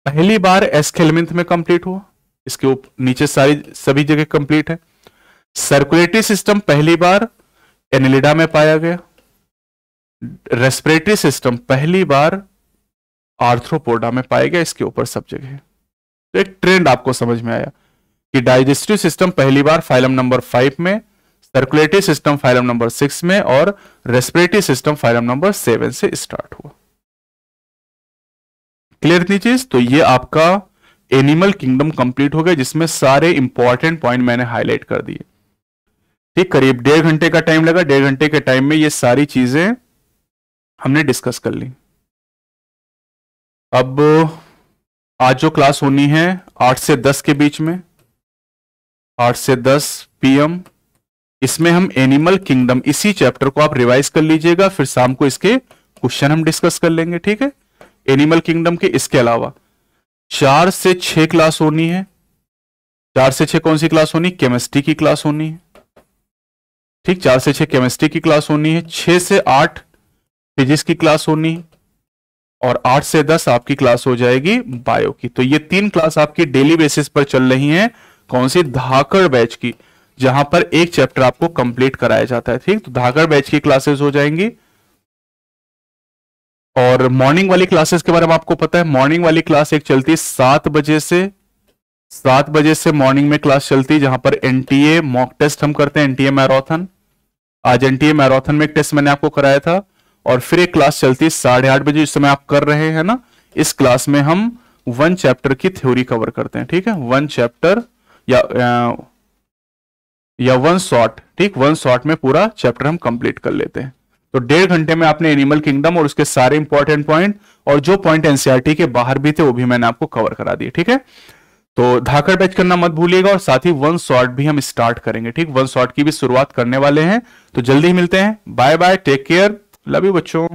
पहली बार एस्केलमिंथ में कंप्लीट हुआ इसके नीचे सारी सभी जगह कंप्लीट है सर्कुलेटरी सिस्टम पहली बार एनिलिडा में पाया गया रेस्पिरेटरी सिस्टम पहली बार आर्थ्रोपोडा में पाया गया इसके ऊपर सब जगह तो एक ट्रेंड आपको समझ में आया कि डाइजेस्टिव सिस्टम पहली बार फाइलम नंबर फाइव में circulatory system phylum number six में और respiratory system phylum number seven से स्टार्ट हुआ क्लियर इतनी चीज तो ये आपका एनिमल किंगडम कंप्लीट हो गया जिसमें सारे इंपॉर्टेंट पॉइंट मैंने हाईलाइट कर दिए ठीक करीब डेढ़ घंटे का टाइम लगा डेढ़ घंटे के टाइम में ये सारी चीजें हमने डिस्कस कर ली अब आज जो क्लास होनी है आठ से दस के बीच में आठ से दस पीएम इसमें हम एनिमल किंगडम इसी चैप्टर को आप रिवाइज कर लीजिएगा फिर शाम को इसके क्वेश्चन हम डिस्कस कर लेंगे ठीक है एनिमल किंगडम के इसके अलावा चार से छह क्लास होनी है चार से छह कौन सी क्लास होनी केमिस्ट्री की क्लास होनी है ठीक चार से छह केमिस्ट्री की क्लास होनी है छह से आठ फिजिक्स की क्लास होनी है और आठ से दस आपकी क्लास हो जाएगी बायो की तो ये तीन क्लास आपकी डेली बेसिस पर चल रही हैं कौन सी धाकड़ बैच की जहां पर एक चैप्टर आपको कंप्लीट कराया जाता है ठीक तो धागड़ बैच की क्लासेस हो जाएंगी और मॉर्निंग वाली क्लासेस के बारे में आपको पता है मॉर्निंग वाली क्लास एक चलती है सात बजे से सात बजे से मॉर्निंग में क्लास चलती है जहां पर एनटीए मॉक टेस्ट हम करते हैं एनटीए मैराथन आज एनटीए मैराथन में एक टेस्ट मैंने आपको कराया था और फिर एक क्लास चलती है साढ़े आठ बजे इस समय आप कर रहे हैं ना इस क्लास में हम वन चैप्टर की थ्योरी कवर करते हैं ठीक है वन चैप्टर या आ, या वन शॉट ठीक वन शॉट में पूरा चैप्टर हम कंप्लीट कर लेते हैं तो डेढ़ घंटे में आपने एनिमल किंगडम और उसके सारे इंपॉर्टेंट पॉइंट और जो पॉइंट एनसीआरटी के बाहर भी थे वो भी मैंने आपको कवर करा दिए ठीक है तो धाकर बैच करना मत भूलिएगा और साथ ही वन शॉट भी हम स्टार्ट करेंगे ठीक वन शॉट की भी शुरुआत करने वाले हैं तो जल्दी मिलते हैं bye bye take care love you बच्चों